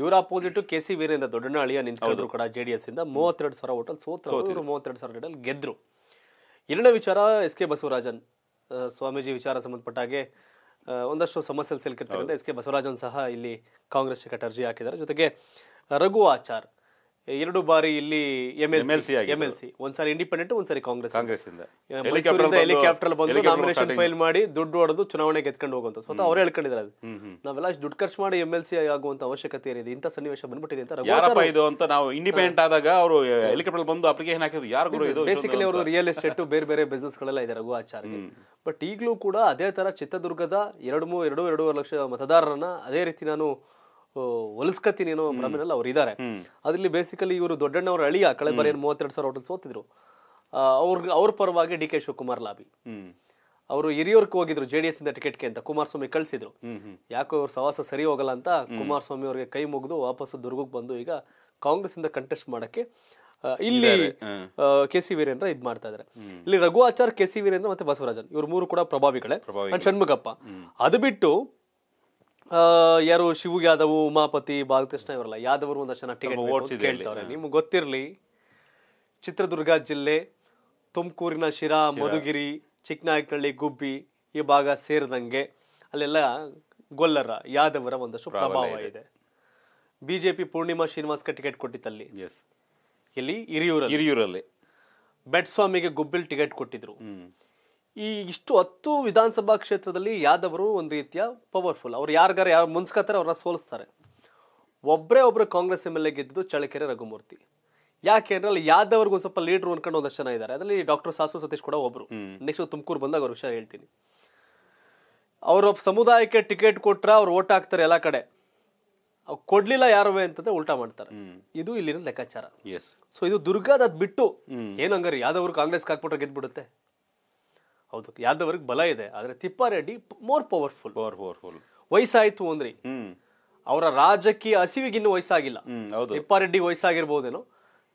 [SPEAKER 1] ಇವರ ಅಪೋಸಿಟ್ ಕೆ ಸಿ ವೀರೇಂದ್ರ ದೊಡ್ಡನಾಳಿಯ ಅಳಿಯ ನಿಂತ್ಕೊಂಡ್ರು ಕೂಡ ಜೆ ಡಿ ಎಸ್ ಇಂದ ಮೂವತ್ತೆರಡು ಸಾವಿರ ಓಟಲ್ ಸೋತರು ಮೂವತ್ತೆರಡು ಸಾವಿರ ಓಟಲ್ ಗೆದ್ರು ಎರಡನೇ ವಿಚಾರ ಎಸ್ ಕೆ ಬಸವರಾಜನ್ ಸ್ವಾಮೀಜಿ ವಿಚಾರ ಸಂಬಂಧಪಟ್ಟ ಹಾಗೆ ಒಂದಷ್ಟು ಸಮಸ್ಯೆ ಸಿಲುಕಿರ್ತಕ್ಕಂಥ ಎಸ್ ಕೆ ಬಸವರಾಜನ್ ಸಹ ಇಲ್ಲಿ ಕಾಂಗ್ರೆಸ್ ಕಾಂಗ್ರೆಸ್ಗೆ ಕಟರ್ಜಿ ಹಾಕಿದ್ದಾರೆ ಜೊತೆಗೆ ರಘು ಆಚಾರ್ ಎರಡು ಬಾರಿ ಇಲ್ಲಿ M L C M L C ಒಂದ್ಸಾರಿ ಇಂಡಿಪೆಂಡೆಂಟ್ ಒಂದ್ಸಾರಿ ಕಾಂಗ್ರೆಸ್
[SPEAKER 2] ಕಾಂಗ್ರೆಸ್ ಹೆಲಿಕಾಪ್ಟರ್ ಬಂದು ನಾಮಿನೇಷನ್ ಫೈಲ್
[SPEAKER 1] ಮಾಡಿ ದುಡ್ಡು ಹೊಡೆದು ಚುನಾವಣೆಗೆ ಎತ್ಕೊಂಡು
[SPEAKER 2] ಹೋಗುವಂತ ಸ್ವತಃ ಅವ್ರು ಹೇಳ್ಕೊಂಡಿದ್ದಾರೆ ಅದು
[SPEAKER 1] ನಾವೆಲ್ಲ ಅಷ್ಟು ದುಡ್ಡು ಖರ್ಚು ಮಾಡಿ ಎಂ ಎಲ್ ಸಿ ಆಗುವಂತ ಅವಶ್ಯಕತೆ ಏನಿದೆ ಇಂತ ಸನ್ನಿವೇಶ ಬಂದ್ಬಿಟ್ಟಿದೆ
[SPEAKER 2] ಅಂತ ಇದು ಅಂತ ನಾವು ಇಂಡಿಪೆಂಡೆಂಟ್ ಆದಾಗ ಅವರು ಹೆಲಿಕಾಪ್ಟರ್ ಬಂದು ಅಪ್ಲಿಕೇಶನ್ ಹಾಕಿದ್ರು ಯಾರು ಗುರು ಇದು ಬೇಸಿಕಲಿ ಅವರು ರಿಯಲ್ ಎಸ್ಟೇಟ್ ಬೇರೆ ಬೇರೆ ಬಿಸ್ನೆಸ್ ಗಳೆಲ್ಲ ಇದೆ ರಘು
[SPEAKER 1] ಬಟ್ ಈಗಲೂ ಕೂಡ ಅದೇ ತರ ಚಿತ್ರದುರ್ಗದ ಎರಡು ಮೂರು ಎರಡು ಎರಡೂವರೆ ಲಕ್ಷ ಮತದಾರರನ್ನ ಅದೇ ರೀತಿ ನಾನು ಒಲಿಸ್ಕತ್ತೀನೇನೋ ಭ್ರಮೆನಲ್ಲಿ ಅವ್ರು ಇದ್ದಾರೆ ಅದ್ರಲ್ಲಿ ಬೇಸಿಕಲಿ ಇವರು ದೊಡ್ಡಣ್ಣ ಅವ್ರ ಅಳಿಯ ಕಳೆ ಬಾರಿ ಮೂವತ್ತೆರಡು ಸಾವಿರ ಓಟಲ್ ಸೋತಿದ್ರು ಅವ್ರ ಅವ್ರ ಪರವಾಗಿ ಡಿ ಕೆ ಶಿವಕುಮಾರ್ ಲಾಬಿ ಅವರು ಹಿರಿಯವ್ರಿಗೆ ಹೋಗಿದ್ರು ಜೆ ಡಿ ಎಸ್ ಇಂದ ಟಿಕೆಟ್ಗೆ ಅಂತ ಕುಮಾರಸ್ವಾಮಿ ಕಳಿಸಿದ್ರು ಯಾಕೋ ಅವ್ರ ಸವಾಸ ಸರಿ ಹೋಗಲ್ಲ ಅಂತ ಕುಮಾರಸ್ವಾಮಿ ಅವ್ರಿಗೆ ಕೈ ಮುಗಿದು ವಾಪಸ್ಸು ದುರ್ಗಕ್ಕೆ ಬಂದು ಈಗ ಕಾಂಗ್ರೆಸ್ ಇಂದ ಕಂಟೆಸ್ಟ್ ಮಾಡಕ್ಕೆ ಇಲ್ಲಿ ಕೆ ಸಿ ವೀರೇಂದ್ರ ಇದ್ ಮಾಡ್ತಾ ಇದಾರೆ ಇಲ್ಲಿ ರಘು ಆಚಾರ್ ಕೆ ಸಿ ವೀರೇಂದ್ರ ಮತ್ತೆ ಬಸವರಾಜನ್ ಇವ್ರ ಮೂರು ಕೂಡ ಪ್ರಭಾವಿಗಳೇ ಅಂಡ್ ಅದು ಬಿಟ್ಟು ಯಾರು ಶಿವು ಯಾದವ್ ಉಮಾಪತಿ ಬಾಲಕೃಷ್ಣ ಇವರಲ್ಲ ಯಾದವರು ಒಂದಷ್ಟು ಜನ ಟಿಕೆಟ್ ಕೇಳ್ತಾರೆ ನಿಮ್ಗೆ ಗೊತ್ತಿರಲಿ ಚಿತ್ರದುರ್ಗ ಜಿಲ್ಲೆ ತುಮಕೂರಿನ ಶಿರಾ ಮಧುಗಿರಿ ಚಿಕ್ಕನಾಯಕನಹಳ್ಳಿ ಗುಬ್ಬಿ ಈ ಭಾಗ ಸೇರಿದಂಗೆ ಅಲ್ಲೆಲ್ಲ ಗೊಲ್ಲರ ಯಾದವರ ಒಂದಷ್ಟು ಪ್ರಭಾವ ಇದೆ ಬಿಜೆಪಿ ಪೂರ್ಣಿಮಾ ಶ್ರೀನಿವಾಸ್ಗೆ ಟಿಕೆಟ್ ಕೊಟ್ಟಿತ್ತಲ್ಲಿ ಇಲ್ಲಿ ಹಿರಿಯೂರಲ್ಲಿ ಹಿರಿಯೂರಲ್ಲಿ ಬೆಟ್ಸ್ವಾಮಿಗೆ ಗುಬ್ಬಿಲ್ ಟಿಕೆಟ್ ಕೊಟ್ಟಿದ್ರು ಈ ಇಷ್ಟು ಹತ್ತು ವಿಧಾನಸಭಾ ಕ್ಷೇತ್ರದಲ್ಲಿ ಯಾದವರು ಒಂದು ರೀತಿಯ ಪವರ್ಫುಲ್ ಅವ್ರು ಯಾರಿಗಾರ ಯಾರು ಮುನ್ಸ್ಕತ್ತಾರೆ ಅವ್ರನ್ನ ಸೋಲಿಸ್ತಾರೆ ಒಬ್ಬರೇ ಒಬ್ಬರು ಕಾಂಗ್ರೆಸ್ ಎಮ್ ಎಲ್ ಎ ಗೆದ್ದಿದ್ದು ಚಳಕೆರೆ ರಘುಮೂರ್ತಿ ಯಾಕೆ ಅಂದ್ರೆ ಅಲ್ಲಿ ಯಾದವ್ರಿಗೂ ಸ್ವಲ್ಪ ಲೀಡರ್ ಅನ್ಕೊಂಡು ಒಂದಷ್ಟು ಜನ ಇದ್ದಾರೆ ಅದರಲ್ಲಿ ಡಾಕ್ಟರ್ ಸಾಸು ಸತೀಶ್ ಕೂಡ ಒಬ್ರು ನೆಕ್ಸ್ಟ್ ತುಮಕೂರು ಬಂದಾಗ ಅವ್ರ ವಿಷಯ ಹೇಳ್ತೀನಿ ಅವ್ರ ಸಮುದಾಯಕ್ಕೆ ಟಿಕೆಟ್ ಕೊಟ್ರೆ ಅವ್ರು ಓಟ್ ಹಾಕ್ತಾರೆ ಎಲ್ಲ ಕಡೆ ಅವ್ರು ಕೊಡ್ಲಿಲ್ಲ ಯಾರವೇ ಅಂತಂದ್ರೆ ಉಲ್ಟಾ ಮಾಡ್ತಾರೆ ಇದು ಇಲ್ಲಿನ ಲೆಕ್ಕಾಚಾರ ಸೊ ಇದು ದುರ್ಗಾದ್ ಬಿಟ್ಟು ಏನಂಗಾರೆ ಯಾದವ್ರು ಕಾಂಗ್ರೆಸ್ ಹಾಕ್ಬಿಟ್ರೆ ಗೆದ್ಬಿಡುತ್ತೆ ಹೌದು ಯಾದವ್ರಿಗೆ ಬಲ ಇದೆ ಆದರೆ Tippareddy more powerful power powerful ವಯಸ್ಸಾಯ್ತು ಅಂದ್ರಿ ಅವರ ರಾಜಕೀಯ ಹಸಿವಿಗಿನ್ನೂ ವಯಸ್ಸಾಗಿಲ್ಲ ತಿಪ್ಪಾರೆಡ್ಡಿ ವಯಸ್ಸಾಗಿರ್ಬೋದೇನೋ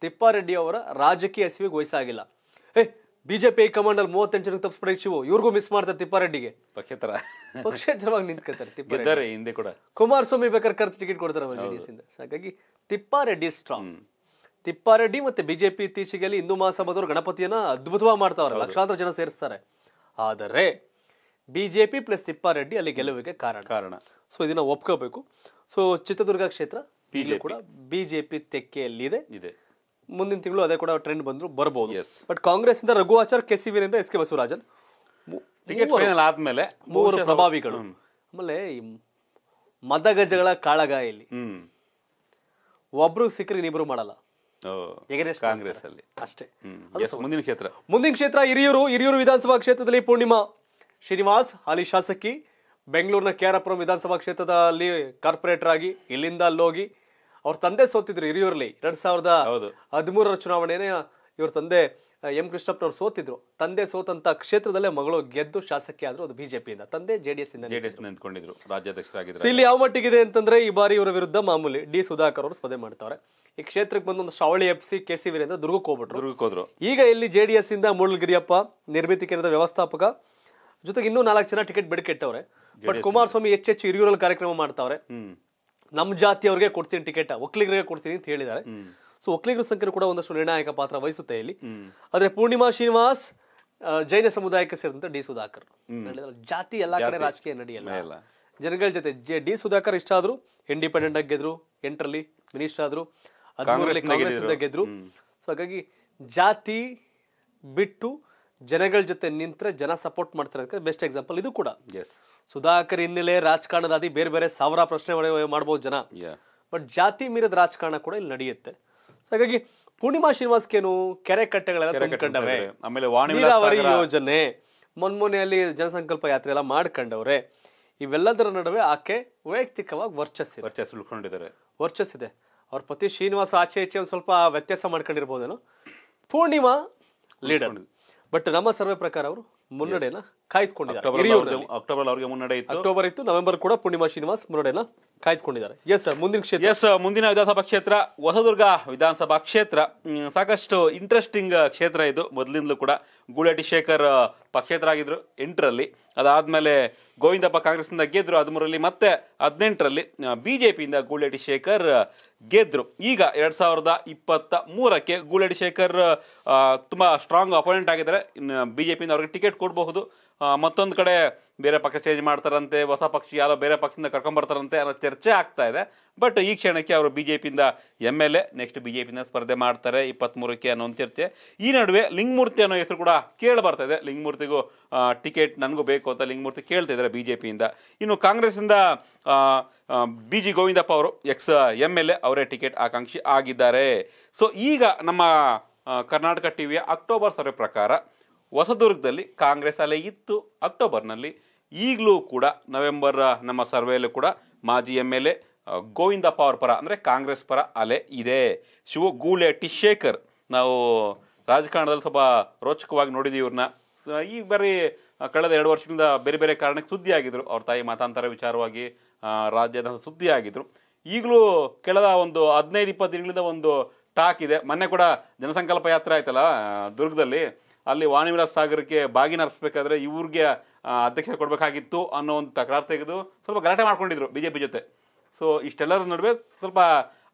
[SPEAKER 1] ತಿಪ್ಪಾರೆಡ್ಡಿ ಅವರ ರಾಜಕೀಯ ಹಸಿವಿಗೆ ವಯಸ್ಸಾಗಿಲ್ಲ ಏ ಬಿಜೆಪಿ ಕಮಾಂಡ್ ಅಲ್ಲಿ ಮೂವತ್ತೆಂಟು ಜನಕ್ಕೆ ತಪ್ಪು ಪ್ರೇಕ್ಷಿವು ಇವ್ರಿಗೂ ಮಿಸ್ ಮಾಡ್ತಾರೆ ತಿಪ್ಪಾರೆಡ್ಡಿಗೆ ಪಕ್ಷೇತರ ಪಕ್ಷೇತರವಾಗಿ ನಿಂತ್ಕೋತಾರೆ ತಿಪ್ಪಾರೆ ಹಿಂದೆ ಕೂಡ ಕುಮಾರಸ್ವಾಮಿ ಬೇಕಾದ್ರೆ ಖರ್ಚು ಟಿಕೆಟ್ ಕೊಡ್ತಾರೆ ಹಾಗಾಗಿ ತಿಪ್ಪಾರೆಡ್ಡಿ ಸ್ಟ್ರಾಂಗ್ ತಿಪ್ಪಾರೆಡ್ಡಿ ಮತ್ತೆ ಬಿಜೆಪಿ ಇತ್ತೀಚೆಗೆ ಹಿಂದೂ ಮಹಾಸಭಾದವರು ಗಣಪತಿಯನ್ನ ಅದ್ಭುತವಾಗಿ ಮಾಡ್ತಾವ್ರೆ ಲಕ್ಷಾಂತರ ಜನ ಸೇರಿಸ್ತಾರೆ ಆದರೆ ಬಿಜೆಪಿ ಪ್ಲಸ್ ತಿಪ್ಪಾರೆಡ್ಡಿ ಅಲ್ಲಿ ಗೆಲುವಿಗೆ ಕಾರಣ ಕಾರಣ ಸೊ ಇದನ್ನ ಒಪ್ಕೋಬೇಕು ಸೊ ಚಿತ್ರದುರ್ಗ ಕ್ಷೇತ್ರ ಬಿಜೆಪಿ ಕೂಡ ಬಿಜೆಪಿ ತೆಕ್ಕೆಯಲ್ಲಿ ಇದೆ ಮುಂದಿನ ತಿಂಗಳು ಅದೇ ಕೂಡ ಟ್ರೆಂಡ್ ಬಂದ್ರು ಬರಬಹುದು ಬಟ್ ಕಾಂಗ್ರೆಸ್ ಇಂದ Raghu K C Veerendra S K Basavarajan ಆದ್ಮೇಲೆ ಮೂವರು ಪ್ರಭಾವಿಗಳು ಆಮೇಲೆ ಮದಗಜಗಳ ಕಾಳಗಾಯಲ್ಲಿ ಇಲ್ಲಿ ಒಬ್ರು ಸಿಕ್ಕ್ರೆ ಇನ್ನಿಬ್ರು ಮಾಡಲ್ಲ ಕಾಂಗ್ರೆಸ್ ಅಲ್ಲಿ ಅಷ್ಟೇ ಮುಂದಿನ ಕ್ಷೇತ್ರ ಮುಂದಿನ ಕ್ಷೇತ್ರ ಹಿರಿಯೂರು ಹಿರಿಯೂರು ವಿಧಾನಸಭಾ ಕ್ಷೇತ್ರದಲ್ಲಿ ಪೂರ್ಣಿಮಾ ಶ್ರೀನಿವಾಸ್ ಹಾಲಿ ಶಾಸಕಿ ಬೆಂಗಳೂರಿನ ಕೆ ಆರ್ ವಿಧಾನಸಭಾ ಕ್ಷೇತ್ರದಲ್ಲಿ ಕಾರ್ಪೊರೇಟರ್ ಆಗಿ ಇಲ್ಲಿಂದ ಹೋಗಿ ಅವ್ರ ತಂದೆ ಸೋತಿದ್ರು ಹಿರಿಯೂರಲ್ಲಿ ಎರಡ್ ಸಾವಿರದ ಹದಿಮೂರರ ಚುನಾವಣೆನೆ ಇವ್ರ ತಂದೆ ಎಂ ಕೃಷ್ಣಪ್ಪನವರು ಸೋತಿದ್ರು ತಂದೆ ಸೋತಂತ ಕ್ಷೇತ್ರದಲ್ಲೇ ಮಗಳು ಗೆದ್ದು ಶಾಸಕಿ ಆದ್ರು ಅದು ಬಿಜೆಪಿಯಿಂದ ತಂದೆ ಜೆಡಿಎಸ್ ಇಂದ ಜೆಡಿಎಸ್
[SPEAKER 2] ನಿಂತ್ಕೊಂಡಿದ್ರು ಇಲ್ಲಿ ಯಾವ
[SPEAKER 1] ಮಟ್ಟಿಗಿದೆ ಅಂತಂದ್ರೆ ಈ ಬಾರಿ ಇವರ ವಿರುದ್ಧ ಮಾಮೂಲಿ ಡಿ ಸುಧಾಕರ್ ಅವರು ಸ್ಪರ್ಧೆ ಮಾಡ್ತಾರೆ ಈ ಕ್ಷೇತ್ರಕ್ಕೆ ಬಂದೊಂದು ಶಾವಳಿ ಎಫ್ ಸಿ ಕೆ ಸಿ ವೀರೇಂದ್ರ ದುರ್ಗಕ್ಕೆ ಹೋಗ್ಬಿಟ್ರು ದುರ್ಗಕ್ಕೆ ಹೋದ್ರು ಈಗ ಇಲ್ಲಿ ಜೆಡಿಎಸ್ ಇಂದ ಮುಳ್ಳಗಿರಿಯಪ್ಪ ನಿರ್ಮಿತಿ ಕೇಂದ್ರದ ವ್ಯವಸ್ಥಾಪಕ ಜೊತೆಗೆ ಇನ್ನೂ ನಾಲ್ಕು ಜನ ಟಿಕೆಟ್ ಬೆಡಕೆಟ್ಟವ್ರೆ ಬಟ್ ಕುಮಾರಸ್ವಾಮಿ ಹೆಚ್ಚೆಚ್ಚು ಹಿರಿಯೂರಲ್ಲಿ ಕಾರ್ಯಕ್ರಮ ಮಾಡ್ತಾವ್ರೆ ನಮ್ಮ ಜಾತಿಯವ್ರಿಗೆ ಕೊಡ್ತೀನಿ ಟಿಕೆಟ್ ಒಕ್ಕಲಿಗರಿಗೆ ಕೊಡ್ತೀನಿ ಅಂತ ಹೇಳಿದ್ದಾರೆ ಸೊ ಒಕ್ಕಲಿಗರ ಸಂಖ್ಯೆ ಕೂಡ ಒಂದಷ್ಟು ನಿರ್ಣಾಯಕ ಪಾತ್ರ ವಹಿಸುತ್ತೆ ಇಲ್ಲಿ ಆದ್ರೆ ಪೂರ್ಣಿಮಾ ಶ್ರೀನಿವಾಸ್ ಜೈನ ಸಮುದಾಯಕ್ಕೆ ಸೇರಿದಂತೆ ಡಿ ಸುಧಾಕರ್ ಜಾತಿ ಎಲ್ಲಾ ಕಡೆ ರಾಜಕೀಯ ನಡೆಯಲ್ಲ ಜನಗಳ ಜೊತೆ ಜೆ ಡಿ ಸುಧಾಕರ್ ಇಷ್ಟ ಆದ್ರು ಇಂಡಿಪೆಂಡೆಂಟ್ ಆಗಿ ಗೆದ್ರು ಎಂಟರಲ್ಲಿ ಮಿನಿಸ್ಟರ್ ಆದ್ರು ಗೆದ್ರು ಸೊ ಹಾಗಾಗಿ ಜಾತಿ ಬಿಟ್ಟು ಜನಗಳ ಜೊತೆ ನಿಂತ್ರೆ ಜನ ಸಪೋರ್ಟ್ ಮಾಡ್ತಾರೆ ಬೆಸ್ಟ್ ಎಕ್ಸಾಂಪಲ್ ಇದು ಕೂಡ ಸುಧಾಕರ್ ಹಿನ್ನೆಲೆ ರಾಜಕಾರಣದಾದಿ ಬೇರೆ ಬೇರೆ ಸಾವಿರ ಪ್ರಶ್ನೆ ಮಾಡಬಹುದು ಜನ ಬಟ್ ಜಾತಿ ಮೀರಿದ ರಾಜಕಾರಣ ಕೂಡ ಇಲ್ಲಿ ನಡೆಯುತ್ತೆ ಹಾಗಾಗಿ ಪೂರ್ಣಿಮಾ ಶ್ರೀನಿವಾಸ್ಕೇನು ಕೆರೆ ಕಟ್ಟೆಗಳೆಲ್ಲ ತುಂಬಿಕೊಂಡವೆ
[SPEAKER 2] ಆಮೇಲೆ ನೀರಾವರಿ ಯೋಜನೆ
[SPEAKER 1] ಮೊನ್ಮೊನೆಯಲ್ಲಿ ಜನಸಂಕಲ್ಪ ಯಾತ್ರೆ ಎಲ್ಲ ಮಾಡ್ಕೊಂಡವ್ರೆ ಇವೆಲ್ಲದರ ನಡುವೆ ಆಕೆ ವೈಯಕ್ತಿಕವಾಗಿ ವರ್ಚಸ್ ವರ್ಚಸ್ ಉಳ್ಕೊಂಡಿದ್ದಾರೆ ಇದೆ ಅವ್ರ ಪತಿ ಶ್ರೀನಿವಾಸ ಆಚೆ ಈಚೆ ಒಂದು ಸ್ವಲ್ಪ ವ್ಯತ್ಯಾಸ ಮಾಡ್ಕೊಂಡಿರ್ಬೋದೇನೋ ಪೂರ್ಣಿಮಾ ಲೀಡರ್ ಬಟ್ ನಮ್ಮ ಸರ್ವೆ ಪ್ರಕಾರ ಅವರು ಮುನ್ನಡೆಯನ್ನು ಕಾಯ್ದುಕೊಂಡಿದ್ದಾರೆ ಅಕ್ಟೋಬರ್ ಅವರಿಗೆ ಮುನ್ನಡೆ ಇತ್ತು ಅಕ್ಟೋಬರ್
[SPEAKER 2] ಇತ್ತು ನವೆಂಬರ್ ಕೂಡ ಪೂರ್ಣಿಮಾ ಶ್ರೀನಿವಾಸ್ ಮುನ್ನಡೆಯನ್ನ ಕಾಯ್ದುಕೊಂಡಿದ್ದಾರೆ ಎಸ್ ಸರ್ ಮುಂದಿನ ಕ್ಷೇತ್ರ ಎಸ್ ಮುಂದಿನ ವಿಧಾನಸಭಾ ಕ್ಷೇತ್ರ ಹೊಸದುರ್ಗ ವಿಧಾನಸಭಾ ಕ್ಷೇತ್ರ ಸಾಕಷ್ಟು ಇಂಟ್ರೆಸ್ಟಿಂಗ್ ಕ್ಷೇತ್ರ ಇದು ಮೊದಲಿಂದಲೂ ಕೂಡ ಗೂಳಾಟಿ ಶೇಖರ್ ಪಕ್ಷೇತರ ಆಗಿದ್ರು ಎಂಟರಲ್ಲಿ ಅದಾದ್ಮೇಲೆ ಗೋವಿಂದಪ್ಪ ಕಾಂಗ್ರೆಸ್ನಿಂದ ಗೆದ್ರು ಹದಿಮೂರರಲ್ಲಿ ಮತ್ತೆ ಹದಿನೆಂಟರಲ್ಲಿ ಬಿ ಜೆ ಪಿಯಿಂದ ಗೂಳೇಟಿ ಶೇಖರ್ ಗೆದ್ರು ಈಗ ಎರಡು ಸಾವಿರದ ಇಪ್ಪತ್ತ ಮೂರಕ್ಕೆ ಗೂಳೇಟಿ ಶೇಖರ್ ತುಂಬ ಸ್ಟ್ರಾಂಗ್ ಅಪೋನೆಂಟ್ ಆಗಿದ್ದಾರೆ ಬಿ ಜೆ ಪಿಯಿಂದ ಅವ್ರಿಗೆ ಟಿಕೆಟ್ ಕೊಡಬಹುದು ಮತ್ತೊಂದು ಕಡೆ ಬೇರೆ ಪಕ್ಷ ಚೇಂಜ್ ಮಾಡ್ತಾರಂತೆ ಹೊಸ ಪಕ್ಷ ಯಾರೋ ಬೇರೆ ಪಕ್ಷದಿಂದ ಕರ್ಕೊಂಬರ್ತಾರಂತೆ ಅನ್ನೋ ಚರ್ಚೆ ಆಗ್ತಾ ಇದೆ ಬಟ್ ಈ ಕ್ಷಣಕ್ಕೆ ಅವರು ಬಿ ಜೆ ಪಿಯಿಂದ M L A next B J ಪಿಯಿಂದ ಸ್ಪರ್ಧೆ ಮಾಡ್ತಾರೆ ಇಪ್ಪತ್ತ್ಮೂರಕ್ಕೆ ಅನ್ನೋ ಒಂದು ಚರ್ಚೆ ಈ ನಡುವೆ ಲಿಂಗಮೂರ್ತಿ ಅನ್ನೋ ಹೆಸರು ಕೂಡ ಕೇಳಿ ಬರ್ತಾ ಇದೆ ಲಿಂಗಮೂರ್ತಿಗೂ ಟಿಕೆಟ್ ನನಗೂ ಬೇಕು ಅಂತ ಲಿಂಗಮೂರ್ತಿ ಕೇಳ್ತಾ ಇದ್ದಾರೆ ಬಿ ಜೆ ಪಿಯಿಂದ ಇನ್ನು ಕಾಂಗ್ರೆಸ್ಸಿಂದ ಬಿ ಜಿ ಗೋವಿಂದಪ್ಪ ಅವರು ಎಕ್ಸ್ ಎಮ್ ಎಲ್ ಎ ಅವರೇ ಟಿಕೆಟ್ ಆಕಾಂಕ್ಷಿ ಆಗಿದ್ದಾರೆ ಸೊ ಈಗ ನಮ್ಮ ಕರ್ನಾಟಕ ಟಿ ವಿಯ ಅಕ್ಟೋಬರ್ ಸರ್ವೆ ಪ್ರಕಾರ ಹೊಸದುರ್ಗದಲ್ಲಿ ಕಾಂಗ್ರೆಸ್ ಅಲೆ ಇತ್ತು ಅಕ್ಟೋಬರ್ನಲ್ಲಿ ಈಗಲೂ ಕೂಡ ನವೆಂಬರ್ ನಮ್ಮ ಸರ್ವೆಯಲ್ಲೂ ಕೂಡ ಮಾಜಿ ಎಮ್ ಎಲ್ ಎ ಗೋವಿಂದಪ್ಪ ಅವ್ರ ಪರ ಅಂದರೆ ಕಾಂಗ್ರೆಸ್ ಪರ ಅಲೆ ಇದೆ ಶಿವು ಟಿ ಶೇಖರ್ ನಾವು ರಾಜಕಾರಣದಲ್ಲಿ ಸ್ವಲ್ಪ ರೋಚಕವಾಗಿ ನೋಡಿದ್ದೀವಿ ಇವ್ರನ್ನ ಈ ಬಾರಿ ಕಳೆದ ಎರಡು ವರ್ಷದಿಂದ ಬೇರೆ ಬೇರೆ ಕಾರಣಕ್ಕೆ ಸುದ್ದಿ ಆಗಿದ್ರು ಅವ್ರ ತಾಯಿ ಮತಾಂತರ ವಿಚಾರವಾಗಿ ರಾಜ್ಯದ ಸುದ್ದಿ ಆಗಿದ್ರು ಈಗಲೂ ಕಳೆದ ಒಂದು ಹದಿನೈದು ಇಪ್ಪತ್ತು ದಿನಗಳಿಂದ ಒಂದು ಟಾಕ್ ಇದೆ ಮೊನ್ನೆ ಕೂಡ ಜನಸಂಕಲ್ಪ ಯಾತ್ರೆ ಆಯ್ತಲ್ಲ ದುರ್ಗದಲ್ಲಿ ಅಲ್ಲಿ ವಾಣಿವಿಲಾಸ್ ಸಾಗರಕ್ಕೆ ಬಾಗಿನ ಅರ್ಪಿಸಬೇಕಾದ್ರೆ ಇವ್ರಿಗೆ ಅಧ್ಯಕ್ಷ ಕೊಡಬೇಕಾಗಿತ್ತು ಅನ್ನೋ ಒಂದು ತಕರಾರು ತೆಗೆದು ಸ್ವಲ್ಪ ಗಲಾಟೆ ಮಾಡ್ಕೊಂಡಿದ್ರು ಬಿ ಜೆ ಪಿ ಜೊತೆ ಸೊ ಇಷ್ಟೆಲ್ಲರ ನಡುವೆ ಸ್ವಲ್ಪ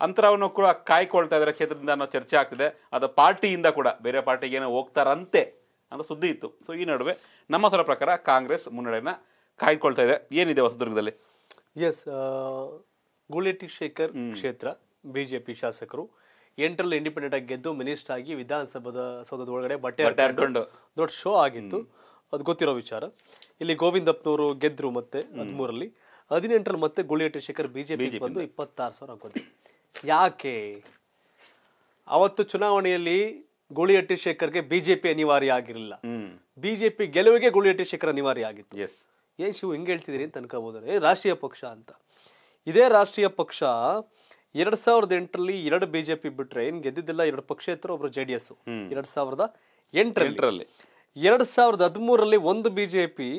[SPEAKER 2] ಅಂತರವನ್ನು ಕೂಡ ಕಾಯ್ಕೊಳ್ತಾ ಇದ್ದಾರೆ ಕ್ಷೇತ್ರದಿಂದ ಅನ್ನೋ ಚರ್ಚೆ ಆಗ್ತಿದೆ ಅದು ಪಾರ್ಟಿಯಿಂದ ಕೂಡ ಬೇರೆ ಪಾರ್ಟಿಗೆ ಏನೋ ಹೋಗ್ತಾರಂತೆ ಅಂತ ಸುದ್ದಿ ಇತ್ತು ಸೊ ಈ ನಡುವೆ ನಮ್ಮ ಸರ ಪ್ರಕಾರ ಕಾಂಗ್ರೆಸ್ ಮುನ್ನಡೆಯನ್ನು ಕಾಯ್ದುಕೊಳ್ತಾ ಇದೆ ಏನಿದೆ ಹೊಸದುರ್ಗದಲ್ಲಿ
[SPEAKER 1] ಎಸ್ ಗೂಳೆಟ್ಟಿ ಶೇಖರ್ ಕ್ಷೇತ್ರ ಪಿ ಶಾಸಕರು ಎಂಟರಲ್ಲಿ ಇಂಡಿಪೆಂಡೆಂಟ್ ಆಗಿ ಗೆದ್ದು ಮಿನಿಸ್ಟರ್ ಆಗಿ ವಿಧಾನಸಭದ ಸೌಧದ ಒಳಗಡೆ ಬಟ್ಟೆ ಹಾಕೊಂಡು ದೊಡ್ಡ ಶೋ ಆಗಿತ್ತು ಅದು ಗೊತ್ತಿರೋ ವಿಚಾರ ಇಲ್ಲಿ ಗೋವಿಂದಪ್ಪನವರು ಗೆದ್ರು ಮತ್ತೆ ಹದಿಮೂರಲ್ಲಿ ಹದಿನೆಂಟರಲ್ಲಿ ಮತ್ತೆ ಗುಳಿಯಟ್ಟಿ ಶೇಖರ್ ಬಿಜೆಪಿ ಬಂದು ಇಪ್ಪತ್ತಾರು ಸಾವಿರ ಹಾಕೋದು ಯಾಕೆ ಅವತ್ತು ಚುನಾವಣೆಯಲ್ಲಿ ಗುಳಿಯಟ್ಟಿ ಶೇಖರ್ಗೆ ಬಿಜೆಪಿ ಅನಿವಾರ್ಯ ಆಗಿರಲಿಲ್ಲ ಬಿಜೆಪಿ ಗೆಲುವಿಗೆ ಗುಳಿಯಟ್ಟಿ ಶೇಖರ್ ಅನಿವಾರ್ಯ ಆಗಿತ್ತು ಏನ್ ಶಿವು ಹಿಂಗೆ ಹೇಳ್ತಿದ್ದೀರಿ ಅಂತ ಅನ್ಕೋಬಹುದು ರಾಷ್ಟ್ರೀಯ ಪಕ್ಷ ಅಂತ ಇದೇ ರಾಷ್ಟ್ರೀಯ ಪಕ್ಷ ಎರಡ್ ಸಾವಿರದ ಎಂಟರಲ್ಲಿ ಎರಡು ಬಿಜೆಪಿ ಬಿಟ್ರೆ ಏನ್ ಗೆದ್ದಿದ್ದಿಲ್ಲ ಎರಡು ಪಕ್ಷೇತರ ಒಬ್ರು ಜೆ ಡಿ ಎಸ್ ಎರಡ್ ಸಾವಿರದ ಎಂಟರಲ್ಲಿ ಎರಡ್ ಸಾವಿರದ ಹದಿಮೂರರಲ್ಲಿ ಒಂದು ಬಿಜೆಪಿ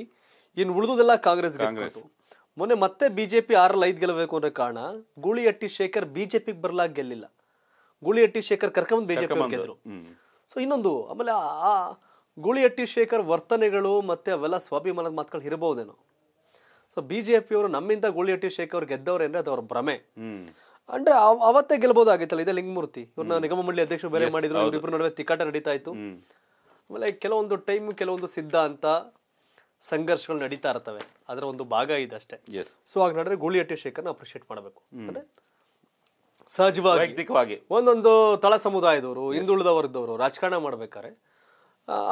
[SPEAKER 1] ಇನ್ ಉಳಿದುದೆಲ್ಲ ಕಾಂಗ್ರೆಸ್ ಮೊನ್ನೆ ಮತ್ತೆ ಬಿಜೆಪಿ ಆರಲ್ಲಿ ಐದ್ ಗೆಲ್ಲಬೇಕು ಅಂದ್ರೆ ಕಾರಣ ಗೂಳಿಹಟ್ಟಿ ಶೇಖರ್ ಬಿಜೆಪಿಗೆ ಬರ್ಲಾಕ್ ಗೆಲ್ಲಿಲ್ಲ ಗೂಳಿಹಟ್ಟಿ ಶೇಖರ್ ಕರ್ಕೊಂಡ್ ಬಿಜೆಪಿ ಗೆದ್ರು ಸೊ ಇನ್ನೊಂದು ಆಮೇಲೆ ಆ ಗೂಳಿಹಟ್ಟಿ ಶೇಖರ್ ವರ್ತನೆಗಳು ಮತ್ತೆ ಅವೆಲ್ಲ ಸ್ವಾಭಿಮಾನದ ಮಾತುಗಳು ಇರಬಹುದೇನೋ ಸೊ ಅವರು ನಮ್ಮಿಂದ ಗೂಳಿಹಟ್ಟಿ ಶೇಖರ್ ಗೆದ್ದವ್ರೆ ಅದು ಅವ್ರ ಭ್ರಮೆ ಅಂದ್ರೆ ಅವತ್ತೇ ಗೆಲ್ಬಹುದಾಗಿತ್ತಲ್ಲ ಇದೆ ಲಿಂಗಮೂರ್ತಿ ಇವ್ರನ್ನ ನಿಗಮ ಮಂಡಳಿ ಅಧ್ಯಕ್ಷರು ಬೇರೆ ಮಾಡಿದ್ರು ಇವ್ರಿಬ್ರು ನಡುವೆ ತಿಕ್ಕಾಟ ನಡೀತಾ ಇತ್ತು ಆಮೇಲೆ ಕೆಲವೊಂದು ಟೈಮ್ ಕೆಲವೊಂದು ಸಿದ್ಧಾಂತ ಸಂಘರ್ಷಗಳು ನಡೀತಾ ಇರ್ತವೆ ಅದರ ಒಂದು ಭಾಗ ಇದೆ ಅಷ್ಟೇ ಸೊ ಆಗ ನೋಡಿದ್ರೆ ಗೂಳಿಹಟ್ಟಿ ಶೇಖರ್ನ ಅಪ್ರಿಷಿಯೇಟ್ ಮಾಡಬೇಕು ಅಂದ್ರೆ ಸಹಜವಾಗಿ ವೈಯಕ್ತಿಕವಾಗಿ ಒಂದೊಂದು ತಳ ಸಮುದಾಯದವರು ಹಿಂದುಳಿದವರದವರು ರಾಜಕಾರಣ ಮಾಡ್ಬೇಕಾರೆ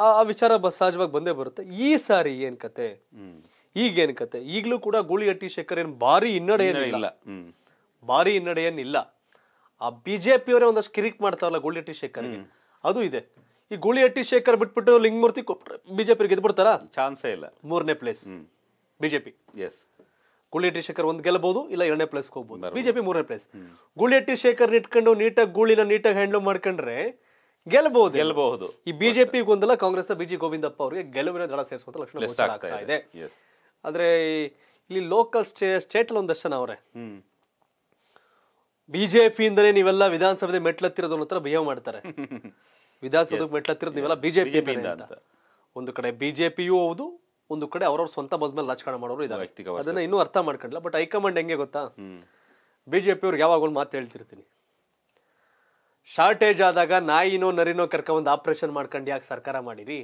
[SPEAKER 1] ಆ ವಿಚಾರ ಸಹಜವಾಗಿ ಬಂದೇ ಬರುತ್ತೆ ಈ ಸಾರಿ ಏನ್ ಕತೆ ಏನ್ ಕತೆ ಈಗಲೂ ಕೂಡ ಗೂಳಿಹಟ್ಟಿ ಶೇಖರ್ ಏನ್ ಭಾರಿ ಹಿನ್ನಡೆ ಇಲ್ಲ ಭಾರಿ ಏನಿಲ್ಲ ಆ ಬಿಜೆಪಿಯವರೇ ಒಂದಷ್ಟು ಕಿರಿಕ್ ಮಾಡ್ತಾರಲ್ಲ ಗುಳಿಹಟ್ಟಿ ಶೇಖರ್ ಅದು ಇದೆ ಈ ಗುಳಿಹಟ್ಟಿ ಶೇಖರ್ ಬಿಟ್ಬಿಟ್ಟು ಲಿಂಗಮೂರ್ತಿ ಬಿಜೆಪಿ ಗೆದ್ಬಿಡ್ತಾರಾ ಚಾನ್ಸೇ ಇಲ್ಲ ಮೂರನೇ place BJP S Gulihatti Shekhar ಒಂದ್ ಗೆಲ್ಲಬಹುದು ಇಲ್ಲ ಎರಡನೇ ಪ್ಲೇಸ್ ಹೋಗ್ಬೋದು ಬಿಜೆಪಿ ಮೂರನೇ ಪ್ಲೇಸ್ ಗುಳಿಹಟ್ಟಿ ಶೇಖರ್ ಇಟ್ಕೊಂಡು ನೀಟಾಗಿ ಗೂಳಿನ ನೀಟಾಗಿ ಹ್ಯಾಂಡಲ್ ಮಾಡ್ಕೊಂಡ್ರೆ ಗೆಲ್ಲಬಹುದು ಗೆಲ್ಲಬಹುದು ಈ ಬಿಜೆಪಿ ಗೊಂದಲ ಕಾಂಗ್ರೆಸ್ನ ಜಿ ಗೋವಿಂದಪ್ಪ ಅವರಿಗೆ ಗೆಲುವಿನ ದಡ ಸೇರಿಸುವಂತ ಲಕ್ಷಣ ಆಗ್ತಾ ಇದೆ ಆದ್ರೆ ಇಲ್ಲಿ ಲೋಕಲ್ ಸ್ಟೇ ಸ್ಟೇಟ್ ಅಲ್ಲಿ ಒಂದಷ್ಟು ಜನ ಬಿಜೆಪಿಯಿಂದಲೇ ನೀವೆಲ್ಲ ವಿಧಾನಸಭೆ ಮೆಟ್ಲತ್ತಿರೋದು ಅನ್ನೋ ತರ ಬಿಹೇವ್ ಮಾಡ್ತಾರೆ ವಿಧಾನಸಭೆ ಮೆಟ್ಲತ್ತಿರೋದು ನೀವೆಲ್ಲ ಬಿಜೆಪಿ ಒಂದು ಕಡೆ ಬಿಜೆಪಿಯೂ ಹೌದು ಒಂದು ಕಡೆ ಅವ್ರವ್ರ ಸ್ವಂತ ಬದ ಮೇಲೆ ರಾಜಕಾರಣ ಮಾಡೋರು ಇದ್ದಾರೆ ಅದನ್ನ ಇನ್ನೂ ಅರ್ಥ ಮಾಡ್ಕೊಂಡಿಲ್ಲ ಬಟ್ ಹೈಕಮಾಂಡ್ ಹೆಂಗೆ ಗೊತ್ತಾ ಬಿಜೆಪಿ ಅವ್ರಿಗೆ ಯಾವಾಗ ಒಂದು ಮಾತು ಹೇಳ್ತಿರ್ತೀನಿ ಶಾರ್ಟೇಜ್ ಆದಾಗ ನಾಯಿನೋ ನರಿನೋ ಕರ್ಕೊಂಡು ಆಪರೇಷನ್ ಮಾಡ್ಕೊಂಡು ಯಾಕೆ ಸರ್ಕಾರ ಮಾಡಿರಿ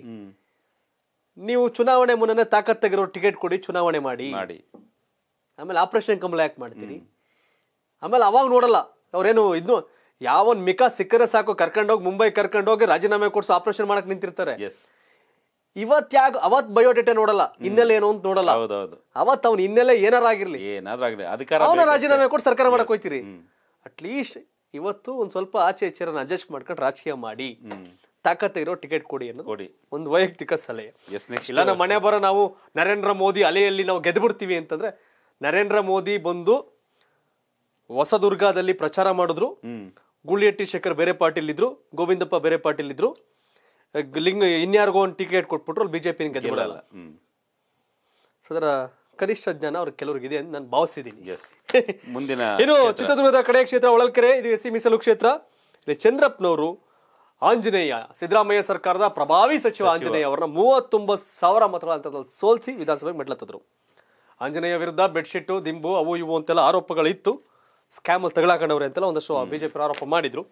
[SPEAKER 1] ನೀವು ಚುನಾವಣೆ ತಾಕತ್ ತಾಕತ್ತಾಗಿರೋ ಟಿಕೆಟ್ ಕೊಡಿ ಚುನಾವಣೆ ಮಾಡಿ ಆಮೇಲೆ ಆಪರೇಷನ್ ಕಂಬಳ ಯಾಕೆ ಮಾಡ್ತೀರಿ ಆಮೇಲೆ ಅವಾಗ ನೋಡಲ್ಲ ಅವ್ರೇನು ಯಾವ ಯಾವನ್ ಮಿಕಾ ಸಿಕ್ಕರೆ ಸಾಕು ಕರ್ಕೊಂಡೋಗಿ ಮುಂಬೈ ಕರ್ಕೊಂಡೋಗಿ ರಾಜೀನಾಮೆ ಕೊಡ್ಸೋ ಆಪರೇಷನ್ ಮಾಡಕ್ ನಿಂತಿರ್ತಾರೆ ಯಾಕ ಅವತ್ ಬಯೋಡೇಟಾ ನೋಡಲ್ಲ ಹಿನ್ನೆಲೆ ಏನು ಅಂತ ನೋಡಲ್ಲ ಹೌದೌದು ಅವತ್ ಅವ್ನ ಹಿನ್ನೆಲೆ ಏನಾರಾಗಿರ್ಲಿ ಆಗಲಿ ಅಧಿಕಾರ ಅವನ ರಾಜೀನಾಮೆ ಕೊಟ್ಟು ಸರ್ಕಾರ ಮಾಡಕ್ ಹೋಯ್ತಿರಿ ಅಟ್ಲೀಸ್ಟ್ ಇವತ್ತು ಒಂದ್ ಸ್ವಲ್ಪ ಆಚೆ ಎಚ್ಚರ ಅಡ್ಜಸ್ಟ್ ಮಾಡ್ಕೊಂಡು ರಾಜಕೀಯ ಮಾಡಿ ತಾಕತ್ ಇರೋ ಟಿಕೆಟ್ ಕೊಡಿ ಅನ್ನೋದು ಕೊಡಿ ಒಂದು ವೈಯಕ್ತಿಕ ಸಲಹೆ ಇಲ್ಲ ನಮ್ಮ ಮನೆ ಬರೋ ನಾವು ನರೇಂದ್ರ ಮೋದಿ ಅಲೆಯಲ್ಲಿ ನಾವು ಗೆದ್ಬಿಡ್ತೀವಿ ಅಂತಂದ್ರೆ ನರೇಂದ್ರ ಮೋದಿ ಬಂದು ಹೊಸದುರ್ಗದಲ್ಲಿ ಪ್ರಚಾರ ಮಾಡಿದ್ರು ಗುಳಿಯಟ್ಟಿ ಶೇಖರ್ ಬೇರೆ ಪಾರ್ಟಿಲ್ ಇದ್ರು ಗೋವಿಂದಪ್ಪ ಬೇರೆ ಪಾರ್ಟಿಲ್ ಇದ್ರು ಲಿಂಗ ಇನ್ಯಾರಿಗೋ ಒಂದು ಟಿಕೆಟ್ ಕೊಟ್ಬಿಟ್ರು ಅಲ್ಲಿ ಬಿಜೆಪಿ ಗೆದ್ಬಿಡಲ್ಲ ಸೊ ಸದರ ಕನಿಷ್ಠ ಜ್ಞಾನ ಅವ್ರಿಗೆ ಕೆಲವ್ರಿಗೆ ಇದೆ ಅಂತ ನಾನು ಭಾವಿಸಿದ್ದೀನಿ ಮುಂದಿನ ಏನು ಚಿತ್ರದುರ್ಗದ ಕಡೆ ಕ್ಷೇತ್ರ ಒಳಲ್ಕೆರೆ ಇದು ಎಸ್ ಮೀಸಲು ಕ್ಷೇತ್ರ ಇಲ್ಲಿ ಚಂದ್ರಪ್ಪನವರು ಆಂಜನೇಯ ಸಿದ್ದರಾಮಯ್ಯ ಸರ್ಕಾರದ ಪ್ರಭಾವಿ ಸಚಿವ ಆಂಜನೇಯ ಅವರನ್ನ ಮೂವತ್ತೊಂಬತ್ತು ಸಾವಿರ ಮತಗಳ ಸೋಲ್ಸಿ ಸೋಲ್ಸಿ ವಿಧಾನಸಭೆಗೆ ಮೆಟ್ಲತ್ತದ್ರು ಆಂಜನೇಯ ವಿರುದ್ಧ ಬೆಡ್ಶೀಟು ದಿಂಬು ಅವು ಇವು ಅಂತೆಲ್ಲ ಆರೋಪಗಳಿತ್ತು ಸ್ಕ್ಯಾಮಲ್ಲಿ ತಗೊಳಕಂಡವ್ರೆ ಅಂತೆಲ್ಲ ಒಂದಷ್ಟು ಬಿಜೆಪಿ ಆರೋಪ ಮಾಡಿದ್ರು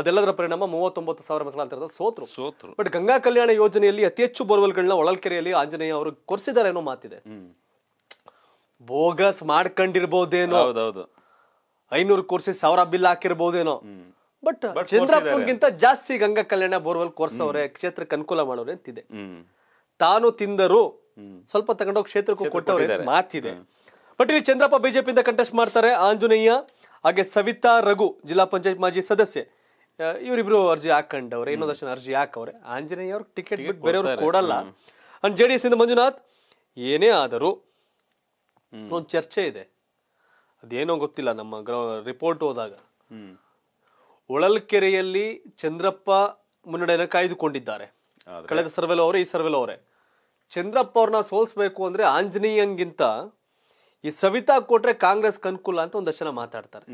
[SPEAKER 1] ಅದೆಲ್ಲದರ ಪರಿಣಾಮ ಮೂವತ್ತೊಂಬತ್ತು ಸಾವಿರ ಮತಗಳ ಸೋತರು ಸೋತರು ಬಟ್ ಗಂಗಾ ಕಲ್ಯಾಣ ಯೋಜನೆಯಲ್ಲಿ ಅತಿ ಹೆಚ್ಚು ಬೋರ್ವೆಲ್ಗಳನ್ನ ಒಳಲ್ಕೆರೆಯಲ್ಲಿ ಆಂಜನೇಯ ಅವರು ಕೊರ್ಸಿದ್ದಾರೆ ಅನ್ನೋ ಮಾತಿದೆ ಬೋಗಸ್ ಮಾಡ್ಕೊಂಡಿರ್ಬೋದೇನೋ ಐನೂರು ಕೋರ್ಸಿ ಸಾವಿರ ಬಿಲ್ ಹಾಕಿರ್ಬೋದೇನೋ ಬಟ್ ಚಂದ್ರಪ್ಪಗಿಂತ ಜಾಸ್ತಿ ಗಂಗಾ ಕಲ್ಯಾಣ ಬೋರ್ವೆಲ್ ಕೋರ್ಸವ್ರೆ ಕ್ಷೇತ್ರಕ್ಕೆ ಅನುಕೂಲ ಮಾಡೋರೆ ಅಂತಿದೆ ತಾನು ತಿಂದರು ಸ್ವಲ್ಪ ತಗೊಂಡೋಗಿ ಕ್ಷೇತ್ರಕ್ಕೂ ಕೊಟ್ಟವ್ರೆ ಮಾತಿದೆ ಬಟ್ ಇಲ್ಲಿ ಚಂದ್ರಪ್ಪ ಬಿಜೆಪಿಯಿಂದ ಕಂಟೆಸ್ಟ್ ಮಾಡ್ತಾರೆ ಆಂಜನೇಯ ಹಾಗೆ ಸವಿತಾ ರಘು ಜಿಲ್ಲಾ ಪಂಚಾಯತ್ ಮಾಜಿ ಸದಸ್ಯೆ ಇವರಿಬ್ರು ಅರ್ಜಿ ಹಾಕೊಂಡವ್ರೆ ಇನ್ನೊಂದಷ್ಟು ಅರ್ಜಿ ಹಾಕವ್ರೆ ಆಂಜನೇಯ ಅವ್ರಿಗೆ ಟಿಕೆಟ್ ಬಿಟ್ಟು ಬೇರೆಯವ್ರು ಕೊಡಲ್ಲ ಅಂಡ್ ಜೆ ಡಿ ಎಸ್ ಇಂದ ಮಂಜುನಾಥ್ ಏನೇ ಆದರೂ ಒಂದು ಚರ್ಚೆ ಇದೆ ಅದೇನೋ ಗೊತ್ತಿಲ್ಲ ನಮ್ಮ ರಿಪೋರ್ಟ್ ಹೋದಾಗ ಒಳಲ್ಕೆರೆಯಲ್ಲಿ ಚಂದ್ರಪ್ಪ ಮುನ್ನಡೆಯನ್ನು ಕಾಯ್ದುಕೊಂಡಿದ್ದಾರೆ ಕಳೆದ ಸರ್ವೆಲ್ ಅವರೇ ಈ ಸರ್ವೆಲ್ ಅವರೇ ಚಂದ್ರಪ್ಪ ಅವ್ರನ್ನ ಸೋಲ್ಸ್ಬೇಕು ಅಂದ್ರೆ ಆಂಜನೇಯಂಗಿಂತ ಈ ಸವಿತಾ ಕೊಟ್ರೆ ಕಾಂಗ್ರೆಸ್ ಅನುಕೂಲ ಅಂತ ಒಂದಷ್ಟು ಜನ ಮಾತಾಡ್ತಾರೆ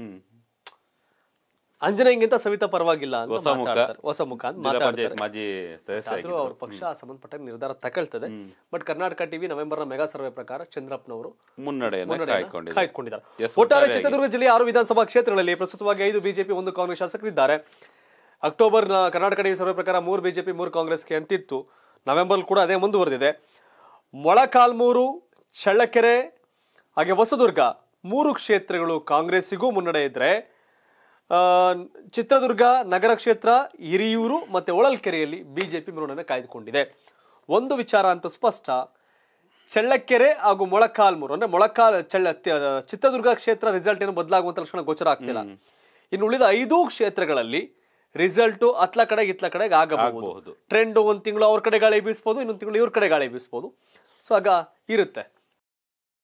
[SPEAKER 1] ಅಂಜನೇಯಂಗಿಂತ ಸವಿತಾ ಪರವಾಗಿಲ್ಲ ಅಂತ
[SPEAKER 2] ಹೊಸ ಮುಖ ಅಂತ ಮಾತಾಡ್ತಾರೆ ಅವ್ರ ಪಕ್ಷ
[SPEAKER 1] ಸಂಬಂಧಪಟ್ಟ ನಿರ್ಧಾರ ತಕೊಳ್ತದೆ ಬಟ್ ಕರ್ನಾಟಕ ಟಿವಿ ನವೆಂಬರ್ ನ ಮೆಗಾ ಸರ್ವೆ ಪ್ರಕಾರ ಚಂದ್ರಪ್ಪನವರು
[SPEAKER 2] ಕಾಯ್ದುಕೊಂಡಿದ್ದಾರೆ ಒಟ್ಟಾರೆ ಚಿತ್ರದುರ್ಗ
[SPEAKER 1] ಜಿಲ್ಲೆಯ ಆರು ವಿಧಾನಸಭಾ ಕ್ಷೇತ್ರಗಳಲ್ಲಿ ಪ್ರಸ್ತುತವಾಗಿ ಐದು ಬಿಜೆಪಿ ಒಂದು ಕಾಂಗ್ರೆಸ್ ಇದ್ದಾರೆ ಅಕ್ಟೋಬರ್ ಕರ್ನಾಟಕ ಟಿವಿ ಸರ್ವೆ ಪ್ರಕಾರ ಮೂರು ಬಿಜೆಪಿ ಮೂರು ಕಾಂಗ್ರೆಸ್ಗೆ ಅಂತಿತ್ತು ನವೆಂಬರ್ ಕೂಡ ಅದೇ ಮುಂದುವರೆದಿದೆ ಮೊಳಕಾಲ್ಮೂರು ಚಳ್ಳಕೆರೆ ಹಾಗೆ ಹೊಸದುರ್ಗ ಮೂರು ಕ್ಷೇತ್ರಗಳು ಕಾಂಗ್ರೆಸ್ಸಿಗೂ ಮುನ್ನಡೆ ಇದ್ರೆ ಚಿತ್ರದುರ್ಗ ನಗರ ಕ್ಷೇತ್ರ ಹಿರಿಯೂರು ಮತ್ತು ಹೊಳಲ್ಕೆರೆಯಲ್ಲಿ ಬಿ ಜೆ ಪಿ ಕಾಯ್ದುಕೊಂಡಿದೆ ಒಂದು ವಿಚಾರ ಅಂತ ಸ್ಪಷ್ಟ ಚಳ್ಳಕೆರೆ ಹಾಗೂ ಮೊಳಕಾಲ್ಮೂರು ಅಂದ್ರೆ ಮೊಳಕಾಲ್ ಚಳ್ಳ ಚಿತ್ರದುರ್ಗ ಕ್ಷೇತ್ರ ರಿಸಲ್ಟ್ ಏನು ಬದಲಾಗುವಂಥ ಲಕ್ಷಣ ಗೋಚರ ಆಗ್ತಿಲ್ಲ ಇನ್ನು ಉಳಿದ ಐದು ಕ್ಷೇತ್ರಗಳಲ್ಲಿ ರಿಸಲ್ಟ್ ಅತ್ಲ ಕಡೆ ಇತ್ಲ ಕಡೆಗೆ ಆಗಬಹುದು ಟ್ರೆಂಡ್ ಒಂದು ತಿಂಗಳು ಅವ್ರ ಕಡೆ ಗಾಳಿ ಬೀಸ್ಬೋದು ಇನ್ನೊಂದು ತಿಂಗಳು ಇವ್ರ ಕಡೆ ಗಾಳಿ ಬೀಸ್ಬೋದು ಸೊ ಆಗ ಇರುತ್ತೆ